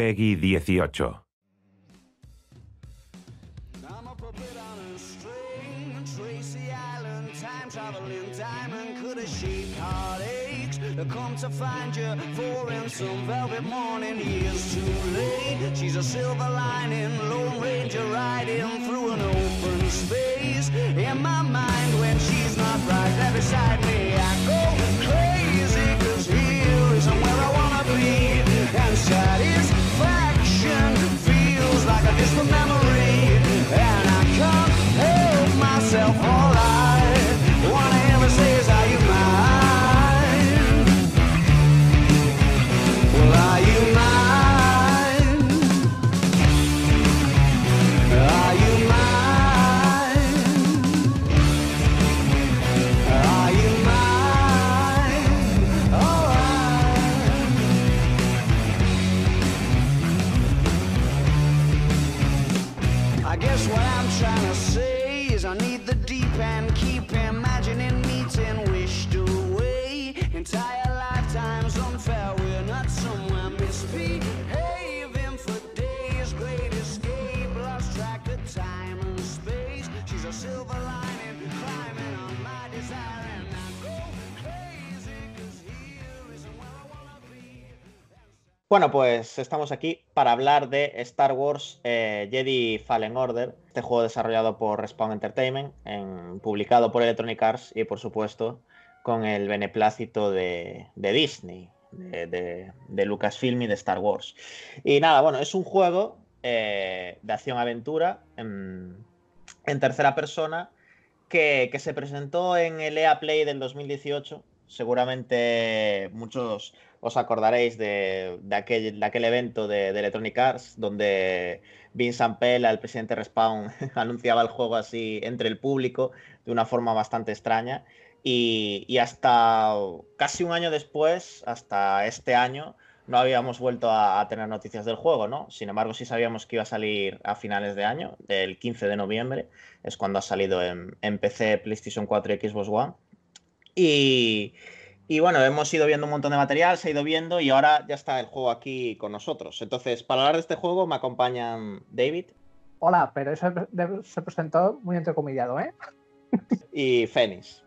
Peggy 18. come to find you for in some velvet morning years too late she's a silver lining lone ranger riding through an open space in my mind when she's not right there beside me i go crazy cause here where i wanna be just remember Bueno, pues estamos aquí para hablar de Star Wars eh, Jedi Fallen Order, este juego desarrollado por Respawn Entertainment, publicado por Electronic Arts y por supuesto con el beneplácito de, Disney, de, Lucasfilm y de Star Wars. Y nada, bueno, es un juego eh, de acción-aventura en, tercera persona que, que se presentó en el EA Play del 2018 seguramente muchos os acordaréis de, aquel, evento de, Electronic Arts donde Vincent Pella, el presidente Respawn, anunciaba el juego así entre el público de una forma bastante extraña. Y, hasta casi un año después, hasta este año, no habíamos vuelto a, tener noticias del juego, ¿no? Sin embargo, sí sabíamos que iba a salir a finales de año, el 15 de noviembre, es cuando ha salido en, PC, PlayStation 4 y Xbox One. Y, y bueno, hemos ido viendo un montón de material, se ha ido viendo y ahora ya está el juego aquí con nosotros. Entonces, para hablar de este juego me acompañan David. Hola, pero eso se presentó muy entrecomillado, ¿eh? Y Fénix.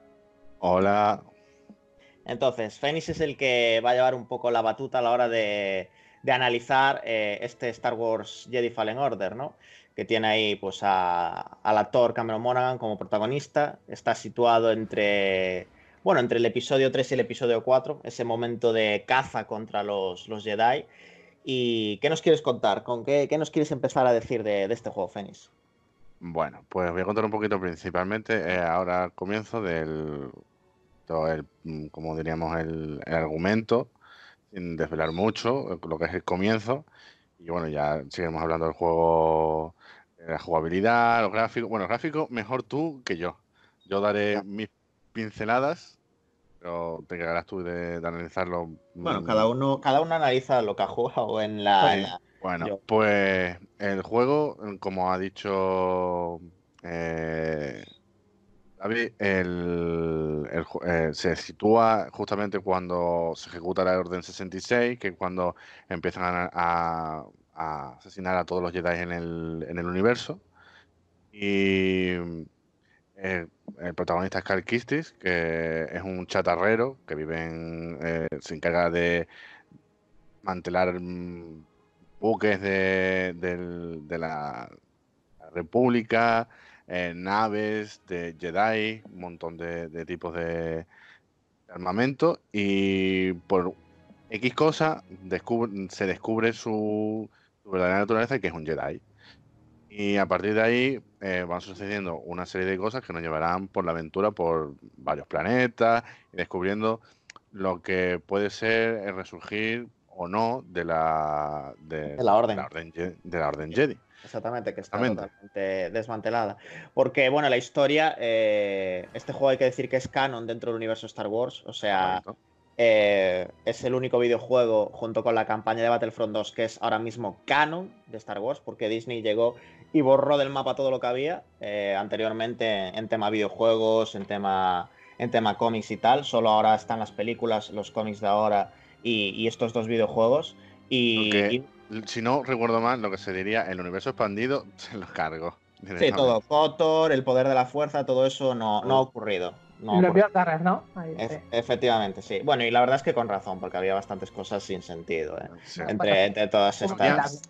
Hola. Entonces, Fénix es el que va a llevar un poco la batuta a la hora de, analizar eh, este Star Wars Jedi Fallen Order, ¿no? Que tiene ahí pues al actor Cameron Monaghan como protagonista. Está situado entre bueno, entre el episodio 3 y el episodio 4, ese momento de caza contra los, Jedi. ¿Y qué nos quieres contar? ¿Con qué, qué nos quieres empezar a decir de, este juego, Fénix? Bueno, pues voy a contar un poquito principalmente eh, ahora al comienzo del, mm, como diríamos, el, argumento, sin desvelar mucho, eh, lo que es el comienzo. Y bueno, ya seguimos hablando del juego, la jugabilidad, los gráficos. Bueno, gráfico, mejor tú que yo. Yo daré mis pinceladas, pero te quedarás tú de, analizarlo. Bueno, mm. cada uno, cada uno analiza lo que ha jugado en la. Ah, bueno, pues el juego, como ha dicho eh, David, eh, se sitúa justamente cuando se ejecuta la Orden 66, que es cuando empiezan a, a asesinar a todos los Jedi en el, en el universo. Y el protagonista es Carl Kistis, que es un chatarrero que vive en, eh, se encarga de mantelar mm, buques de, la República, eh, naves de Jedi, un montón de, tipos de armamento y por X cosa se descubre su, su verdadera naturaleza que es un Jedi. Y a partir de ahí eh, van sucediendo una serie de cosas que nos llevarán por la aventura por varios planetas, descubriendo lo que puede ser el resurgir o no de la, la, orden. De la orden, Jedi. Exactamente, que está totalmente desmantelada. Porque, bueno, la historia, eh, este juego hay que decir que es canon dentro del universo Star Wars, o sea, eh, es el único videojuego junto con la campaña de Battlefront 2 que es ahora mismo canon de Star Wars, porque Disney llegó y borró del mapa todo lo que había eh, anteriormente en tema videojuegos, en tema, en tema cómics y tal. Solo ahora están las películas, los cómics de ahora y, estos dos videojuegos. Y, si no recuerdo mal, lo que se diría el universo expandido, se los cargo. Sí, todo. Kotor, el poder de la fuerza, todo eso no, no ha ocurrido. No lo vio ¿no? efectivamente, sí. Bueno, y la verdad es que con razón, porque había bastantes cosas sin sentido. ¿eh? entre, todas estas.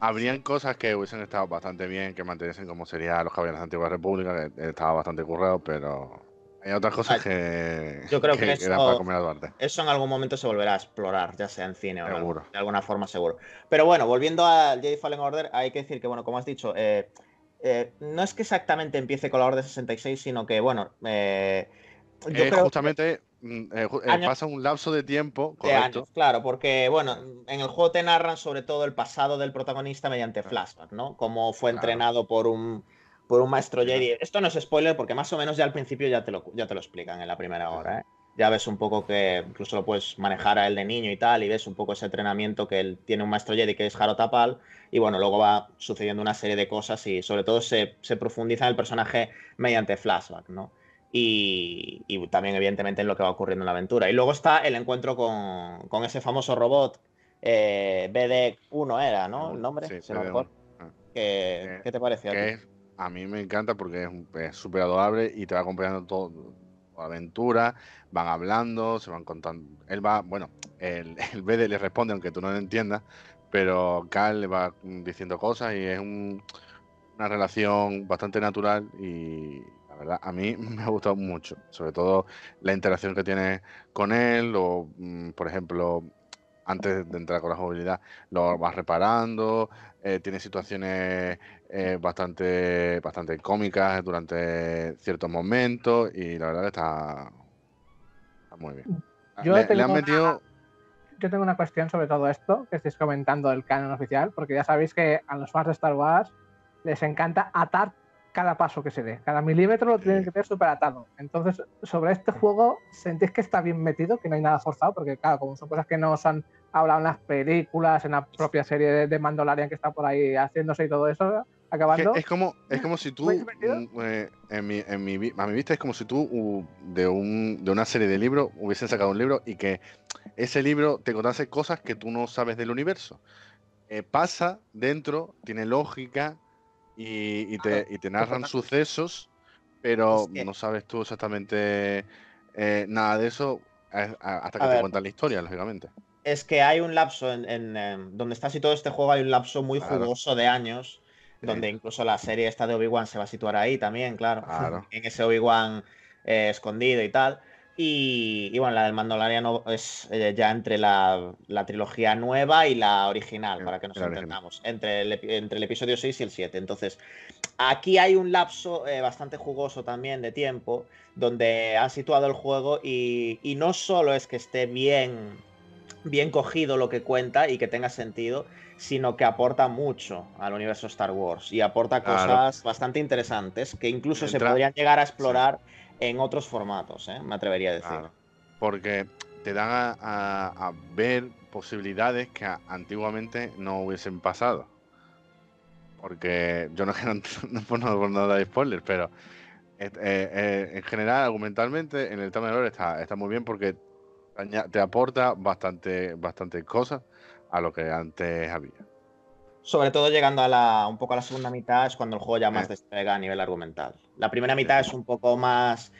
Habrían cosas que hubiesen estado bastante bien, que manteniesen como sería los caballeros de la Antigua República, que estaba bastante currado, pero hay otras cosas que. Yo creo que, eso, eso en algún momento se volverá a explorar, ya sea en cine o seguro. de alguna forma, seguro. Pero bueno, volviendo a Jedi Fallen Order, hay que decir que, bueno, como has dicho, eh, eh, no es que exactamente empiece con la Orden 66, sino que, bueno. Eh, yo creo justamente. Mm, eh, eh, pasa un lapso de tiempo. claro, porque bueno, en el juego te narran sobre todo el pasado del protagonista mediante flashback, ¿no? Como fue entrenado por un por un maestro Jedi. Esto no es spoiler porque más o menos ya al principio ya te lo, ya te lo explican en la primera hora. ¿eh? Ya ves un poco que incluso lo puedes manejar a él de niño y tal, y ves un poco ese entrenamiento que él tiene un maestro Jedi que es Jarotapal Tapal, y bueno, luego va sucediendo una serie de cosas y sobre todo se, se profundiza en el personaje mediante flashback, ¿no? y, también evidentemente en lo que va ocurriendo en la aventura. Y luego está el encuentro con, ese famoso robot eh, BD1 era, ¿no? El nombre, ah. ¿Qué, eh, ¿Qué, te parece? a, mí me encanta porque es súper adorable y te va acompañando todo aventura, van hablando, se van contando. Él va, bueno, el, el BD le responde aunque tú no lo entiendas, pero Carl le va diciendo cosas y es una relación bastante natural y, a mí me ha gustado mucho, sobre todo la interacción que tiene con él, o mm, por ejemplo, antes de entrar con la movilidad, lo vas reparando, eh, tiene situaciones eh, bastante, bastante cómicas durante ciertos momentos, y la verdad está, muy bien. metido... yo tengo una cuestión sobre todo esto que estáis comentando del canon oficial, porque ya sabéis que a los fans de Star Wars les encanta atar cada paso que se dé, cada milímetro lo tienen que tener súper atado. Entonces, sobre este juego, ¿sentís que está bien metido, que no hay nada forzado? Porque, claro, como son cosas que nos han hablado en las películas, en la propia serie de, Mandalorian que está por ahí haciéndose y todo eso, acabando. Es como, es como si tú, mm, eh, en mi, en mi, a mi vista, es como si tú de, un, de una serie de libros hubiesen sacado un libro y que ese libro te contase cosas que tú no sabes del universo. Eh, pasa dentro, tiene lógica, y, te, narran sucesos, pero no sabes tú exactamente eh, nada de eso eh, hasta que te cuentan la historia, lógicamente. Es que hay un lapso en, em, donde está situado este juego, hay un lapso muy jugoso de años, donde incluso la serie esta de Obi-Wan se va a situar ahí también, claro, en ese Obi-Wan eh, escondido y tal. Y, bueno, la del Mandaloriano es eh, ya entre la, la, trilogía nueva y la original, para que nos entendamos, entre el, episodio 6 y el 7. Entonces, aquí hay un lapso eh, bastante jugoso también de tiempo, donde han situado el juego y, y, no solo es que esté bien, bien cogido lo que cuenta y que tenga sentido, sino que aporta mucho al universo Star Wars y aporta cosas bastante interesantes que incluso se podrían llegar a explorar en otros formatos, ¿eh? me atrevería a decir. porque te dan a, ver posibilidades que antiguamente no hubiesen pasado. Porque yo no quiero no, no, dar spoilers, pero eh, eh, en general, argumentalmente, en el tema de lore está, está muy bien porque te aporta bastante, bastante cosas a lo que antes había. Sobre todo llegando a la, un poco a la segunda mitad es cuando el juego ya más despega a nivel argumental. La primera mitad es un poco más,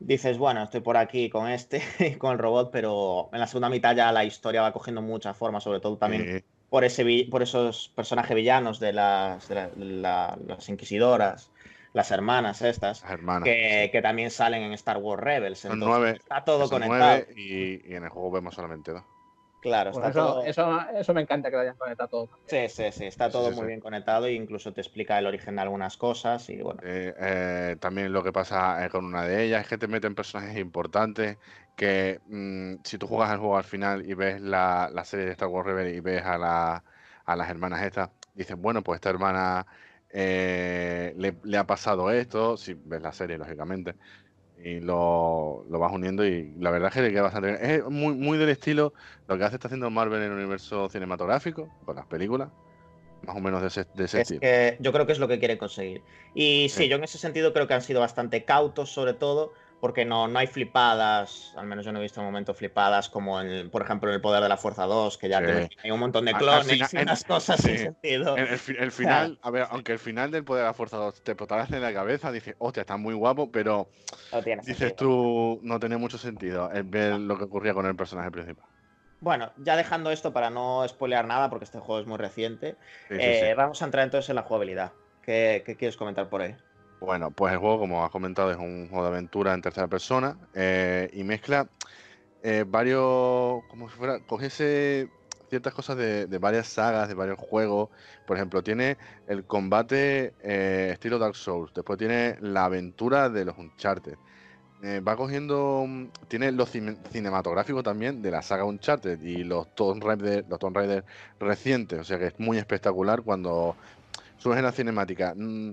dices, bueno, estoy por aquí con este con el robot, pero en la segunda mitad ya la historia va cogiendo mucha forma, sobre todo también por, ese, por esos personajes villanos de las, las inquisidoras las hermanas estas, que, también salen en Star Wars Rebels. está todo conectado. y, en el juego vemos solamente dos. Claro, pues eso, eso, me encanta que lo hayan conectado todo. Sí, sí, sí, está todo muy bien conectado e incluso te explica el origen de algunas cosas. y bueno. Eh, eh, también lo que pasa eh, con una de ellas es que te meten personajes importantes que mm, si tú juegas al juego al final y ves la, serie de Star Wars Rebel y ves a, las hermanas estas, dices, bueno, pues esta hermana le, ha pasado esto, si ves la serie, lógicamente, y lo, vas uniendo y la verdad es que bastante Es muy, muy del estilo lo que hace está haciendo Marvel en el universo cinematográfico, con las películas, más o menos de ese, de ese estilo. yo creo que es lo que quiere conseguir. Y sí, yo en ese sentido creo que han sido bastante cautos, sobre todo porque no, no hay flipadas, al menos yo no he visto en momento flipadas como por ejemplo en el Poder de la Fuerza 2, que ya hay un montón de clones y unas cosas sin sentido. El, final, a ver, aunque el final del Poder de la Fuerza 2 te potaras en la cabeza, dices, hostia, está muy guapo, pero dices tú, no tiene mucho sentido En eh, ver lo que ocurría con el personaje principal. Bueno, ya dejando esto para no spoilear nada, porque este juego es muy reciente, eh, vamos a entrar entonces en la jugabilidad. ¿Qué, quieres comentar por ahí? Bueno, pues el juego, como has comentado, es un juego de aventura en tercera persona eh, y mezcla eh, varios, como si fuera, cogiese ciertas cosas de, varias sagas, de varios juegos. Por ejemplo, tiene el combate eh, estilo Dark Souls, después tiene la aventura de los Uncharted. va cogiendo. Mm, tiene los cinematográfico también de la saga Uncharted y los Tomb Raider, los Tomb Raider recientes. O sea que es muy espectacular cuando surge la cinemática. Mm,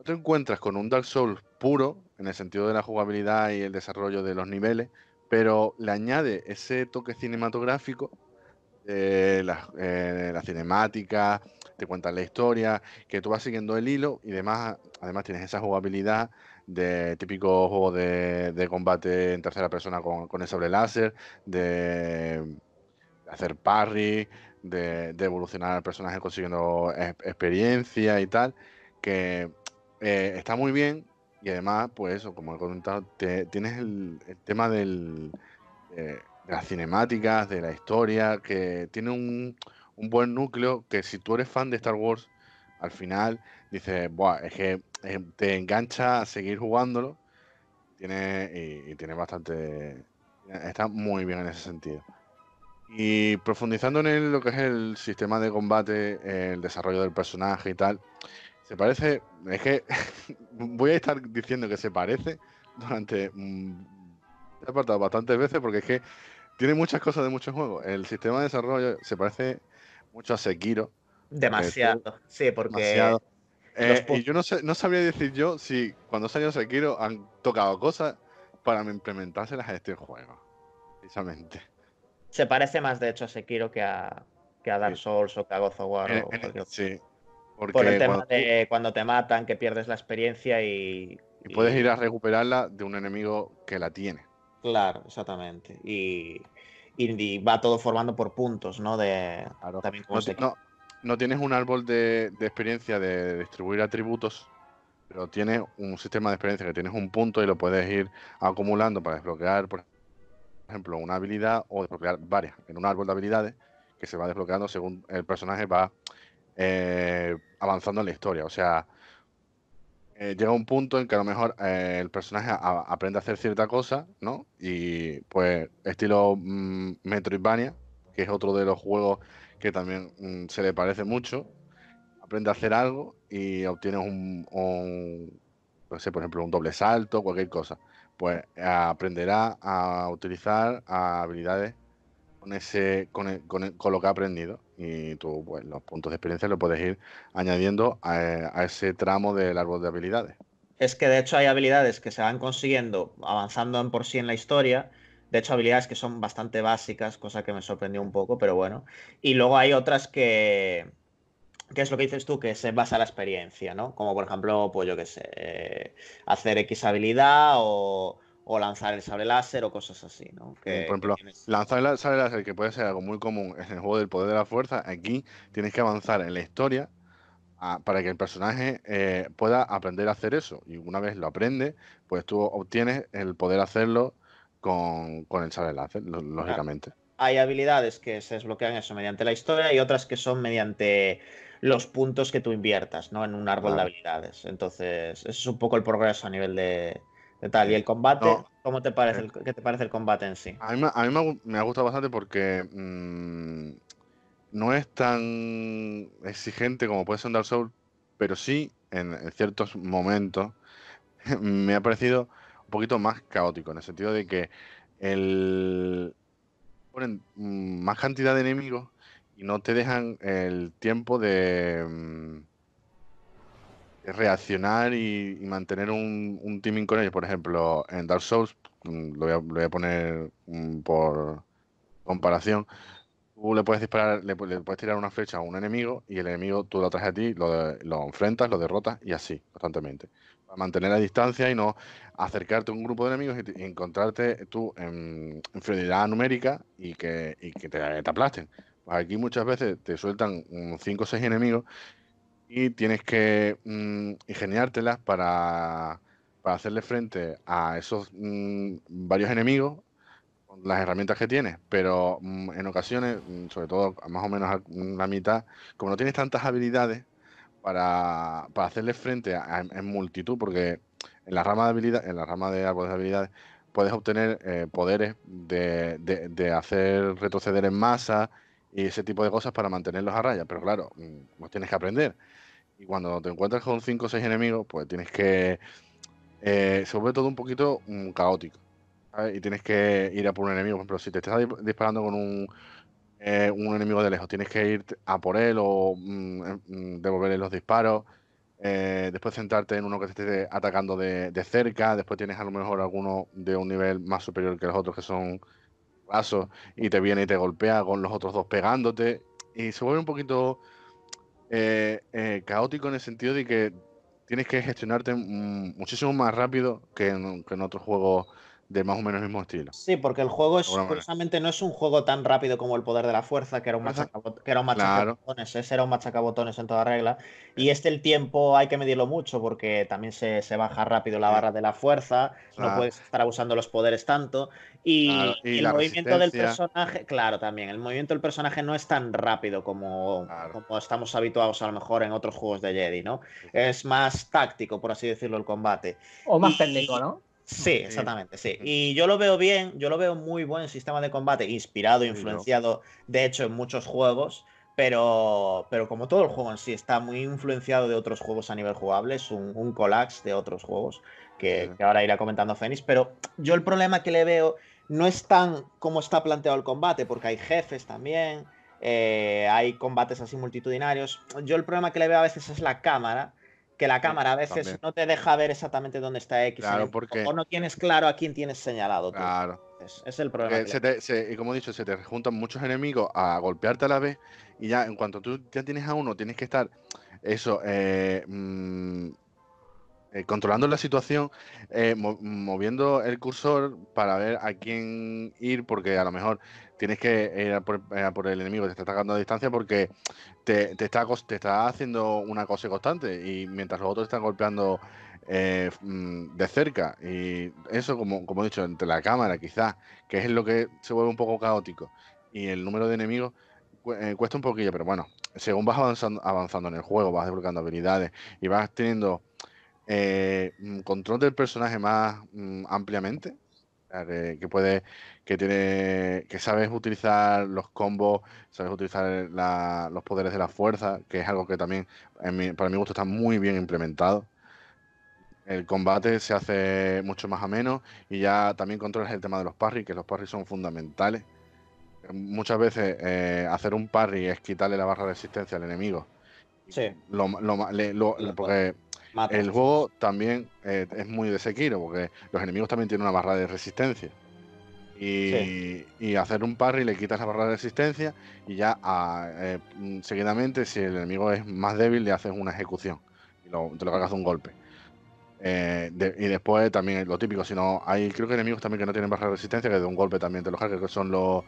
no te encuentras con un Dark Souls puro, en el sentido de la jugabilidad y el desarrollo de los niveles, pero le añade ese toque cinematográfico, eh, la, cinemática, te cuentan la historia, que tú vas siguiendo el hilo y demás, además tienes esa jugabilidad de típico juego de, combate en tercera persona con, el sobre láser, de hacer parry, de, evolucionar al personaje consiguiendo experiencia y tal, que eh, está muy bien y además, pues como he comentado, tienes el, tema del, eh, de las cinemáticas, de la historia, que tiene un, buen núcleo que si tú eres fan de Star Wars, al final dices, es que eh, te engancha a seguir jugándolo tiene, y, tiene bastante... Está muy bien en ese sentido. Y profundizando en lo que es el sistema de combate, el desarrollo del personaje y tal, se parece, es que voy a estar diciendo que se parece durante... Mm, he apartado bastantes veces porque es que tiene muchas cosas de muchos juegos. El sistema de desarrollo se parece mucho a Sekiro. Demasiado, sí, porque... Eh, y yo no, sé, no sabría decir yo si cuando salió Sekiro han tocado cosas para implementárselas a este juego, precisamente. Se parece más, de hecho, a Sekiro que a, que a Dark Souls o que a God War. o sí, por el tema de cuando te matan, que pierdes la experiencia y. Y puedes ir a recuperarla de un enemigo que la tiene. Claro, exactamente. Y, va todo formando por puntos, ¿no? De, no, tienes un árbol de, de experiencia de distribuir atributos, pero tienes un sistema de experiencia que tienes un punto y lo puedes ir acumulando para desbloquear, por ejemplo, una habilidad o desbloquear varias en un árbol de habilidades que se va desbloqueando según el personaje va eh, avanzando en la historia. O sea, eh, llega un punto en que a lo mejor eh, el personaje aprende a hacer cierta cosa, ¿no? Y pues estilo mm, Metroidvania, que es otro de los juegos que también mm, se le parece mucho, aprende a hacer algo y obtienes un, no sé, por ejemplo, un doble salto, cualquier cosa. Pues aprenderá a utilizar habilidades con ese con, e, e, lo que ha aprendido y tú pues los puntos de experiencia lo puedes ir añadiendo a, ese tramo del árbol de habilidades. Es que de hecho hay habilidades que se van consiguiendo avanzando en por sí en la historia. De hecho, habilidades que son bastante básicas, cosa que me sorprendió un poco, pero bueno. Y luego hay otras que, ¿Qué es lo que dices tú, que se basa la experiencia, ¿no? Como por ejemplo, pues yo qué sé, eh, hacer X habilidad o o lanzar el sable láser o cosas así, ¿no? por ejemplo, lanzar el sable láser, que puede ser algo muy común en el juego del poder de la fuerza, aquí tienes que avanzar en la historia ah, para que el personaje eh, pueda aprender a hacer eso. Y una vez lo aprende, pues tú obtienes el poder hacerlo con, el sable láser, lógicamente. Hay habilidades que se desbloquean eso mediante la historia y otras que son mediante los puntos que tú inviertas, ¿no? En un árbol de habilidades. Entonces, ese es un poco el progreso a nivel de, ¿Y el combate? ¿Cómo te parece? Eh. ¿Qué te parece el combate en sí? A mí, me, ha gustado bastante porque mm, no es tan exigente como puede ser un Dark Souls, pero sí, en, ciertos momentos, me ha parecido un poquito más caótico, en el sentido de que el, ponen más cantidad de enemigos y no te dejan el tiempo de mm, reaccionar y, mantener un, un, teaming con ellos. Por ejemplo, en Dark Souls, mm, lo voy a, poner mm, por comparación, tú le puedes disparar, le, puedes tirar una flecha a un enemigo y el enemigo tú lo traes a ti, lo, enfrentas, lo derrotas y así constantemente. Para mantener la distancia y no acercarte a un grupo de enemigos y, encontrarte tú en inferioridad numérica y que, y que te, aplasten. Pues aquí muchas veces te sueltan 5 mm, o 6 enemigos y tienes que mm, ingeniártelas para, para, hacerle frente a esos mm, varios enemigos con las herramientas que tienes, pero mm, en ocasiones, sobre todo más o menos a la mitad, como no tienes tantas habilidades para, para hacerle frente en multitud, porque en la rama de habilidad, en la rama de de habilidades puedes obtener eh, poderes de, de hacer retroceder en masa y ese tipo de cosas para mantenerlos a raya, pero claro, los tienes que aprender. Y cuando te encuentras con 5 o 6 enemigos, pues tienes que. Eh, ...sobre todo un poquito mm, caótico. Y tienes que ir a por un enemigo. Por ejemplo, si te estás disparando con un, eh, un enemigo de lejos, tienes que ir a por él o mm, em, mm, devolverle los disparos. Eh, después sentarte en uno que te esté atacando de, cerca, después tienes a lo mejor alguno de un nivel más superior que los otros que son rasos y te viene y te golpea con los otros dos pegándote y se vuelve un poquito eh, eh, caótico en el sentido de que tienes que gestionarte mm, muchísimo más rápido que en, que en otros juegos de más o menos el mismo estilo. Sí, porque el juego es, curiosamente no es un juego tan rápido como el poder de la fuerza, que era un, que era machacabotones, ese era un machacabotones en toda regla. Y este el tiempo hay que medirlo mucho porque también se, baja rápido la barra de la fuerza, no puedes estar abusando los poderes tanto. Y, el movimiento del personaje, claro, también, el movimiento del personaje no es tan rápido como, como estamos habituados a lo mejor en otros juegos de Jedi, ¿no? Es más táctico, por así decirlo, el combate. O más técnico, ¿no? Sí, exactamente, sí. Y yo lo veo bien, yo lo veo muy buen sistema de combate, inspirado, influenciado, de hecho, en muchos juegos, pero, pero como todo el juego en sí está muy influenciado de otros juegos a nivel jugable, es un, un de otros juegos, que, ahora irá comentando Fenix. pero yo el problema que le veo no es tan como está planteado el combate, porque hay jefes también, eh, hay combates así multitudinarios. Yo el problema que le veo a veces es la cámara que la cámara a veces no te deja ver exactamente dónde está X. O no tienes claro a quién tienes señalado. Tú. Claro. Es, el problema. y como he dicho, se te juntan muchos enemigos a golpearte a la vez. Y ya en cuanto tú ya tienes a uno, tienes que estar eso, eh, mm, eh, controlando la situación, eh, moviendo el cursor para ver a quién ir, porque a lo mejor tienes que ir a por, eh, el enemigo, te está atacando a distancia porque te, está, te está haciendo una cosa constante y mientras los otros están golpeando mm, de cerca. Y eso, como, como he dicho, entre la cámara quizás, que es lo que se vuelve un poco caótico, y el número de enemigos cuesta un poquillo, pero bueno, según vas avanzando, avanzando en el juego, vas desbloqueando habilidades y vas teniendo eh, mm, control del personaje más mm, ampliamente, que puede, que tiene, que sabes utilizar los combos, sabes utilizar los poderes de la fuerza, que es algo que también para mi gusto está muy bien implementado. El combate se hace mucho más ameno y ya también controlas el tema de los parry, que los parry son fundamentales. Muchas veces eh, hacer un parry es quitarle la barra de resistencia al enemigo. Lo, más lo, porque el juego también eh, es muy de porque los enemigos también tienen una barra de resistencia. Y, hacer un parry le quitas la barra de resistencia y ya ah, eh, seguidamente, si el enemigo es más débil, le haces una ejecución. Y te lo cargas de un golpe. Eh, y después también lo típico, si no, hay creo que enemigos también que no tienen barra de resistencia, que de un golpe también te lo cargas, que son los,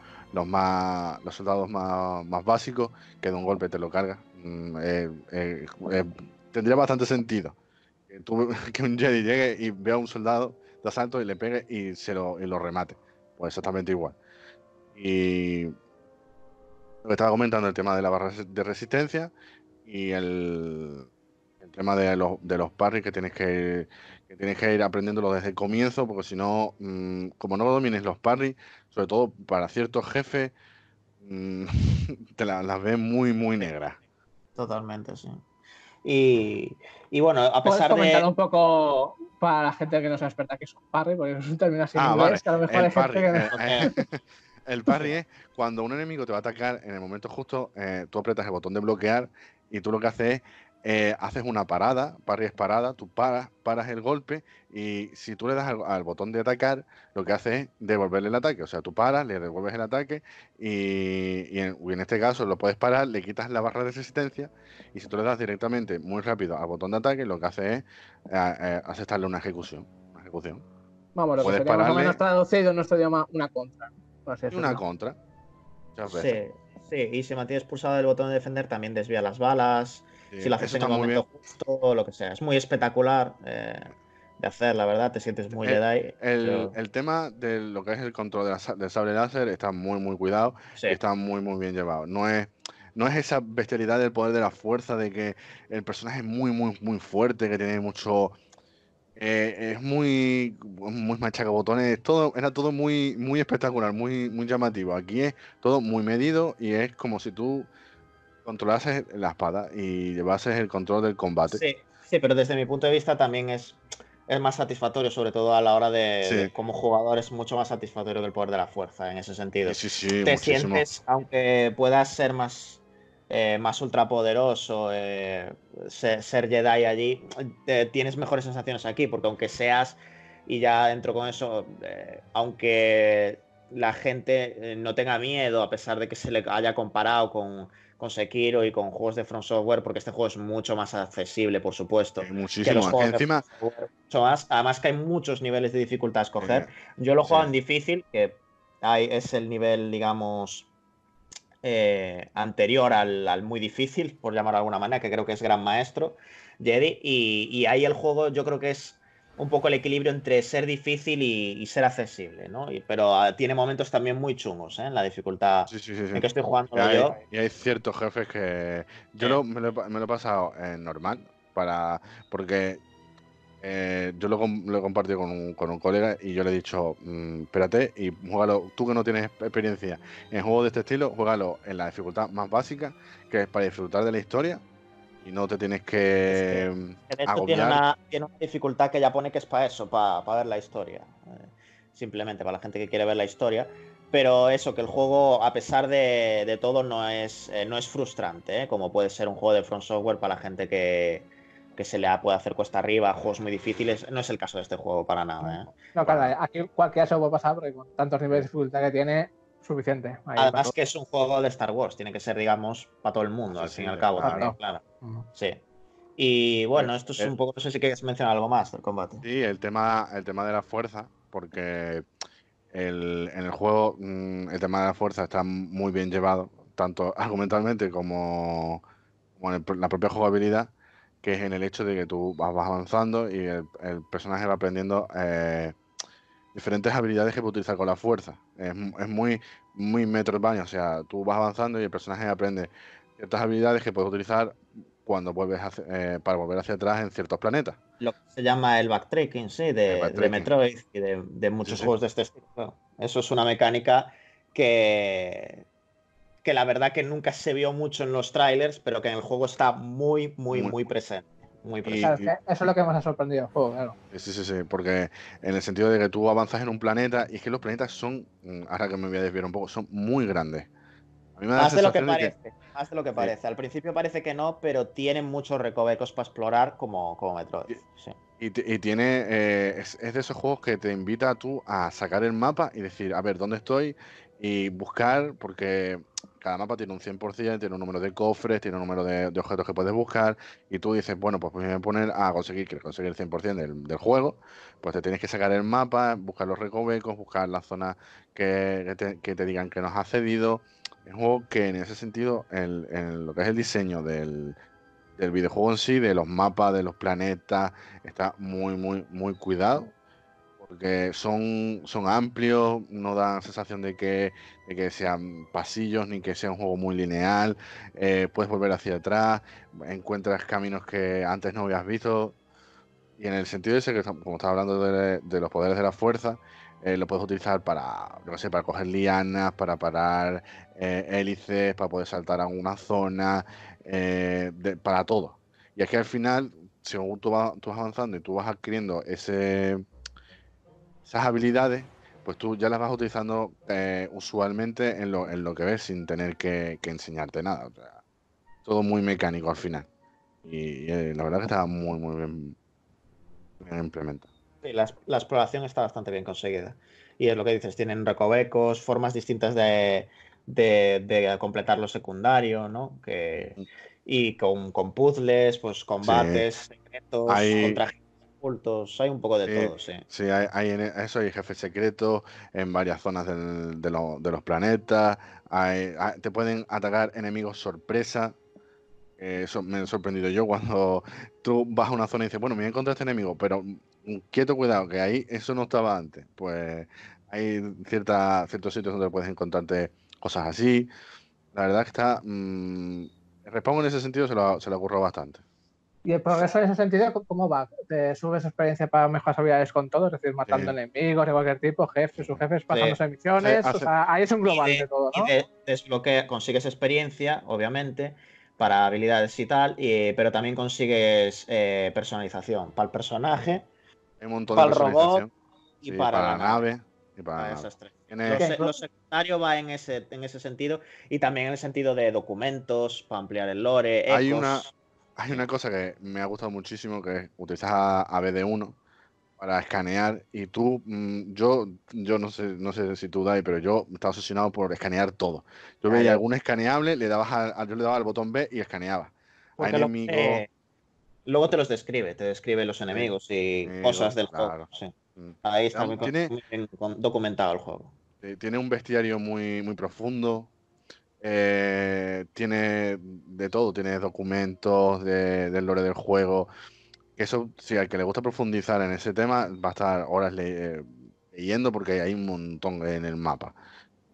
más los soldados más, básicos, que de un golpe te lo cargas. Mm, tendría bastante sentido que, un Jedi llegue y vea a un soldado de asalto y le pegue y se lo, remate. Pues exactamente igual. Y lo que estaba comentando, el tema de la barra de resistencia y el, tema de los, de parries que tienes que, tienes que ir aprendiéndolo desde el comienzo, porque si no, mm, como no domines los parries, sobre todo para ciertos jefes, mm, te las ves muy, muy negras. Totalmente, sí. Y, bueno, a pesar de comentar un poco para la gente que no sea experta que es un parry, porque es ah, un término a lo mejor el parry, gente que eh, eh, El parry es cuando un enemigo te va a atacar en el momento justo, eh, tú apretas el botón de bloquear y tú lo que haces es eh, haces una parada, parries parada, tú paras, paras el golpe y si tú le das al, botón de atacar, lo que hace es devolverle el ataque. O sea, tú paras, le devuelves el ataque y, en, este caso lo puedes parar, le quitas la barra de resistencia y si tú le das directamente muy rápido al botón de ataque, lo que hace es eh, eh, aceptarle una ejecución. ejecución. Vamos, lo que pararle, más o menos traducido en nuestro idioma una contra. una contra. Sí, sí, y si mantienes pulsado el botón de defender también desvía las balas si lo haces en un momento justo o lo que sea. Es muy espectacular eh, de hacer, la verdad, te sientes muy eh, el, Jedi. El, tema de lo que es el control del sable láser está muy, muy cuidado, está muy, muy bien llevado. No es, no es esa bestialidad del poder de la fuerza, de que el personaje es muy, muy, muy fuerte, que tiene mucho... Eh, es muy, muy machacabotones, todo, era todo muy, muy espectacular, muy, muy llamativo. Aquí es todo muy medido y es como si tú controlases la espada y llevas el control del combate. Sí, sí, pero desde mi punto de vista también es, es más satisfactorio, sobre todo a la hora de, como jugador, es mucho más satisfactorio que el poder de la fuerza en ese sentido. Sí, sí, Te sientes, aunque puedas ser más, eh, más ultrapoderoso, eh, ser, Jedi allí, tienes mejores sensaciones aquí, porque aunque seas, y ya entro con eso, eh, aunque la gente no tenga miedo, a pesar de que se le haya comparado con con Sekiro y con juegos de From Software, porque este juego es mucho más accesible, por supuesto. muchísimo. encima... más. Además que hay muchos niveles de dificultad a escoger. Yo lo juego en difícil, que es el nivel, digamos, eh, anterior al, muy difícil, por llamarlo de alguna manera, que creo que es Gran Maestro, Jedi, y ahí el juego yo creo que es un poco el equilibrio entre ser difícil y, ser accesible, ¿no? pero ah, tiene momentos también muy chungos, ¿eh? En la dificultad en que estoy jugando y hay, yo. Y hay ciertos jefes que yo eh. me, lo, he pasado en eh, normal para porque eh, yo lo, he compartido con un, colega y yo le he dicho, mm, espérate y juégalo, tú que no tienes experiencia en juegos de este estilo, juégalo en la dificultad más básica, que es para disfrutar de la historia y no te tienes que em, esto Tiene, una, dificultad que ya pone que es para eso, para, ver la historia. Eh, simplemente para la gente que quiere ver la historia. Pero eso, que el juego, a pesar de, de todo, no es, eh, no es frustrante, eh, como puede ser un juego de Front Software para la gente que, que se le puede hacer cuesta arriba, juegos muy difíciles. No es el caso de este juego para nada. No, claro, aquí cualquier caso puede pasar, porque con tantos niveles de dificultad que tiene, suficiente. Además que es un juego de Star Wars, tiene que ser, digamos, para todo el mundo, al fin y al cabo también, Sí. Y bueno, pues esto es un poco, no sé si quieres mencionar algo más del combate. Sí, el tema, el tema de la fuerza, porque en el juego mm, el tema de la fuerza está muy bien llevado, tanto argumentalmente como, en la propia jugabilidad, que es en el hecho de que tú vas avanzando y el, personaje va aprendiendo eh, diferentes habilidades que puede utilizar con la fuerza. Es, es muy, muy baño, o sea, tú vas avanzando y el personaje aprende ciertas habilidades que puedes utilizar cuando vuelves eh, para volver hacia atrás en ciertos planetas. Lo que se llama el backtracking, sí, de, de Metroid y de, muchos juegos de este estilo. eso es una mecánica que, que la verdad que nunca se vio mucho en los trailers, pero que en el juego está muy, muy, muy presente. Muy eso es lo que más ha sorprendido el juego, claro. Sí, sí, sí, porque en el sentido de que tú avanzas en un planeta, y es que los planetas son, mm, ahora que me voy a desviar un poco, son muy grandes. A lo que parece, lo que parece. Al principio parece que no, pero tienen muchos recovecos para explorar como, como Metroid. Y, sí. y, tiene. Eh, es, de esos juegos que te invita tú a sacar el mapa y decir, a ver, ¿dónde estoy? Y buscar, porque cada mapa pues, tiene un 100%, tiene un número de cofres, tiene un número de, objetos que puedes buscar, y tú dices, bueno, pues me voy a poner a conseguir, conseguir el 100% del, juego, pues te tienes que sacar el mapa, buscar los recovecos, buscar las zonas que, te, digan que nos ha cedido. Es un juego que en ese sentido, el, lo que es el diseño del, del videojuego en sí, de los mapas, de los planetas, está muy, muy, muy cuidado porque son, son amplios, no dan sensación de que, de que sean pasillos ni que sea un juego muy lineal, eh, puedes volver hacia atrás, encuentras caminos que antes no habías visto, y en el sentido ese que como estaba hablando de, los poderes de la fuerza, eh, lo puedes utilizar para, sé, para coger lianas, para parar eh, hélices, para poder saltar a una zona, para todo. Y es que al final, según tú vas, tú vas avanzando y tú vas adquiriendo ese esas habilidades, pues tú ya las vas utilizando eh, usualmente en lo, en lo, que ves sin tener que, enseñarte nada. todo muy mecánico al final. Y, eh, la verdad que estaba muy, muy bien, implementado. la, exploración está bastante bien conseguida. Y es lo que dices, tienen recovecos, formas distintas de, de, completar lo secundario, ¿no? Que, mm. y con, puzzles, pues combates, contra hay un poco de todo, sí. Sí, hay, e, eso hay jefes secretos en varias zonas de, los planetas, ah, te pueden atacar enemigos sorpresa. Eh, eso me ha sorprendido yo cuando tú vas a una zona y dices, bueno, me he encontrado este enemigo, pero mm, quieto, cuidado, que ahí eso no estaba antes. Pues hay cierta, ciertos sitios donde puedes encontrarte cosas así. La verdad que está... Mm, respongo en ese sentido se lo, se bastante. ¿Y el progreso en ese sentido cómo va? ¿Te subes experiencia para mejores habilidades con todo? Es decir, matando enemigos de cualquier tipo, jefes, subjefes, pasándose sí. misiones. O sea, ahí es un global de, todo, ¿no? consigues experiencia, obviamente, para habilidades y tal, pero también consigues eh, personalización para el personaje, para el robot y para, la nave. Y para, tres. va en ese, en ese sentido y también en el sentido de documentos para ampliar el lore. Hay una hay una cosa que me ha gustado muchísimo que utilizas a, BD1 para escanear y tú, mm, yo, yo no sé, no sé si tú dais, pero yo estaba obsesionado por escanear todo. Yo veía algún escaneable, le dabas yo le daba al botón B y escaneaba. luego te los describe, te describe los enemigos y cosas del juego. Mm. Ahí está muy, documentado el juego. tiene un bestiario muy, muy profundo. Eh, tiene de todo, tiene documentos del lore del juego. Eso, si al que le gusta profundizar en ese tema, va a estar horas leyendo porque hay un montón en el mapa.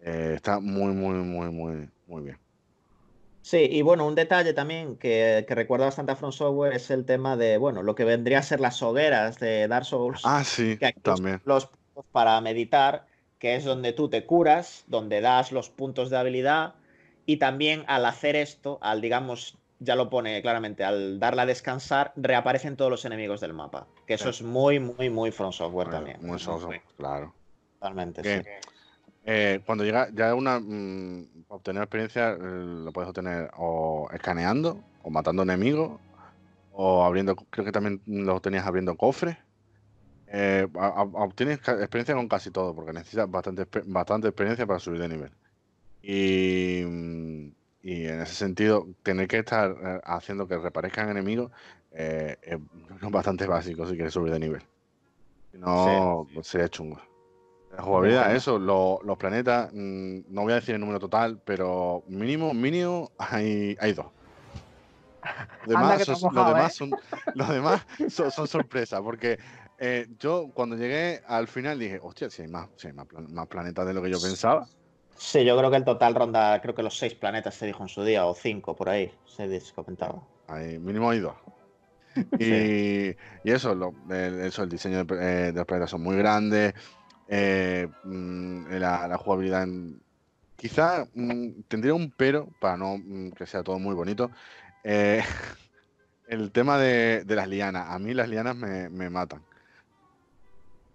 Eh, está muy, muy, muy, muy, muy bien. Sí, y bueno, un detalle también que, recuerda bastante a From Software es el tema de, bueno, lo que vendría a ser las hogueras de Dark Souls. Ah, sí, que también. Los para meditar, que es donde tú te curas, donde das los puntos de habilidad y también al hacer esto, al digamos, ya lo pone claramente, al darla a descansar, reaparecen todos los enemigos del mapa. Que eso es muy, muy, muy From Software también. Muy Software, claro. Totalmente, sí. Eh, cuando llega ya una. Mm, obtener experiencia eh, lo puedes obtener o escaneando, o matando enemigos, o abriendo. Creo que también lo tenías abriendo cofres. Eh, obtienes experiencia con casi todo, porque necesitas bastante, bastante experiencia para subir de nivel. Mm, y, en ese sentido, tener que estar eh, haciendo que reparezcan enemigos eh, es bastante básico si quieres subir de nivel. Si no, sería chungo. La jugabilidad, eso, los planetas, mm, no voy a decir el número total, pero mínimo, mínimo hay, hay dos. los, demás ¿eh? son, sorpresas, porque yo cuando llegué al final dije, hostia, si hay más, si hay más planetas de lo que yo pensaba. Sí, yo creo que el total ronda, creo que los seis planetas se dijo en su día, o cinco por ahí, se comentaba. Ahí, mínimo hay dos. Y, eso, el, eso, el diseño eh, de, los planetas son muy grandes, eh, mm, la, jugabilidad quizá mm, tendría un pero, para no mm, que sea todo muy bonito, eh, el tema de, las lianas. A mí las lianas me matan.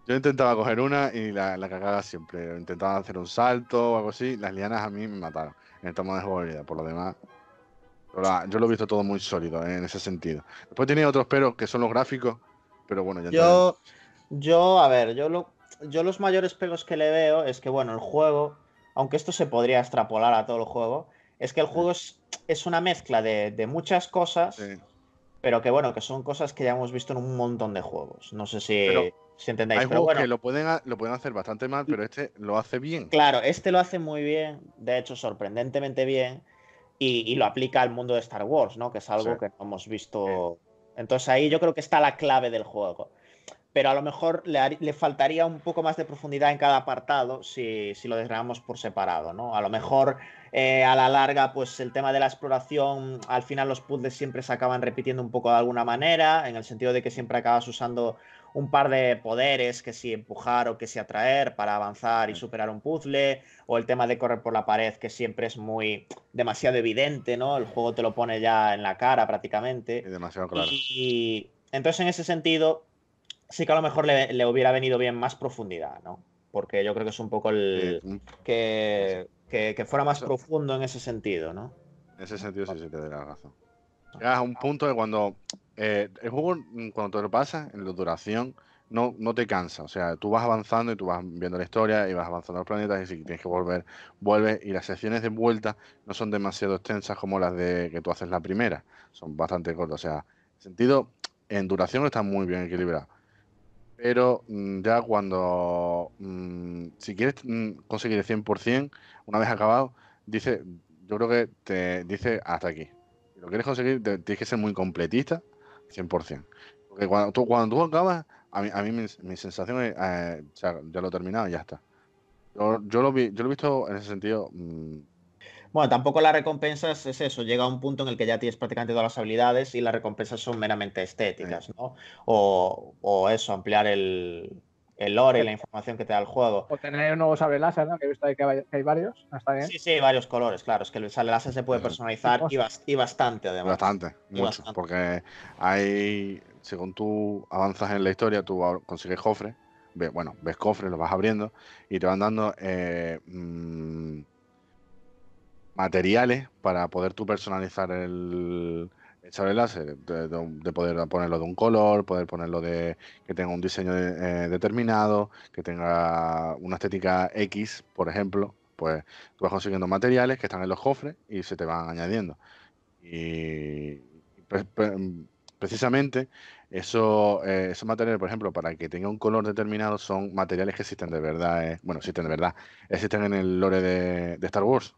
Yo intentaba coger una y la, cagaba siempre. Intentaba hacer un salto o algo así. Las lianas a mí me mataron en el tomo de jugabilidad. Por lo demás, yo lo he visto todo muy sólido eh, en ese sentido. Después tenía otros peros que son los gráficos, pero bueno, Yo, yo a ver, yo, lo, yo los mayores peros que le veo es que, bueno, el juego, aunque esto se podría extrapolar a todo el juego, es que el juego es, es, una mezcla de, muchas cosas, pero que, bueno, que son cosas que ya hemos visto en un montón de juegos. No sé si. Si Hay que lo pueden, hacer bastante mal, pero este lo hace bien. Claro, este lo hace muy bien, de hecho, sorprendentemente bien, y, lo aplica al mundo de Star Wars, ¿no? Que es algo que no hemos visto. Entonces ahí yo creo que está la clave del juego. Pero a lo mejor le, faltaría un poco más de profundidad en cada apartado si, lo desgranamos por separado, ¿no? A lo mejor eh, a la larga, pues el tema de la exploración, al final los puzzles siempre se acaban repitiendo un poco de alguna manera, en el sentido de que siempre acabas usando un par de poderes, que si empujar o que si atraer para avanzar y mm. superar un puzzle, o el tema de correr por la pared, que siempre es muy demasiado evidente, ¿no? El juego te lo pone ya en la cara prácticamente. demasiado claro. Y, entonces en ese sentido, sí que a lo mejor le, hubiera venido bien más profundidad, ¿no? Porque yo creo que es un poco el... Que, fuera más profundo en ese sentido, ¿no? En ese sentido sí, se quedaría la razón. Ya a un punto de cuando eh, el juego, mm, cuando te lo pasas, en la duración, no, no te cansa. O sea, tú vas avanzando y tú vas viendo la historia y vas avanzando los planetas y si tienes que volver, vuelves. Y las sesiones de vuelta no son demasiado extensas como las de que tú haces la primera. Son bastante cortas. O sea, sentido, en duración está muy bien equilibrado. Pero mm, ya cuando, mm, si quieres conseguir el 100%, una vez acabado, dice, yo creo que te dice hasta aquí. Si lo quieres conseguir, tienes que ser muy completista, 100%. Porque cuando tú, cuando tú acabas, a mí, mi, sensación es, eh, ya lo he terminado y ya está. Yo, lo yo lo he visto en ese sentido... Mm, bueno, tampoco las recompensas es eso, llega a un punto en el que ya tienes prácticamente todas las habilidades y las recompensas son meramente estéticas, ¿no? o, eso, ampliar el, el lore y la información que te da el juego. O tener un nuevo sable ¿no? Que he visto que hay varios. Ah, ¿Está Sí, sí, varios colores, claro. Es que el sable láser se puede personalizar y, bastante, además. Bastante, mucho. Porque hay, según tú avanzas en la historia, tú consigues cofres. bueno, ves cofres, los vas abriendo y te van dando eh, mm, materiales para poder tú personalizar el, Echar láser, eh, de, poder ponerlo de un color, poder ponerlo de que tenga un diseño eh, determinado, que tenga una estética X, por ejemplo, pues tú vas consiguiendo materiales que están en los cofres y se te van añadiendo. Y pues, pues, precisamente eh, esos materiales, por ejemplo, para que tenga un color determinado, son materiales que existen de verdad, bueno, existen de verdad, existen en el lore de Star Wars.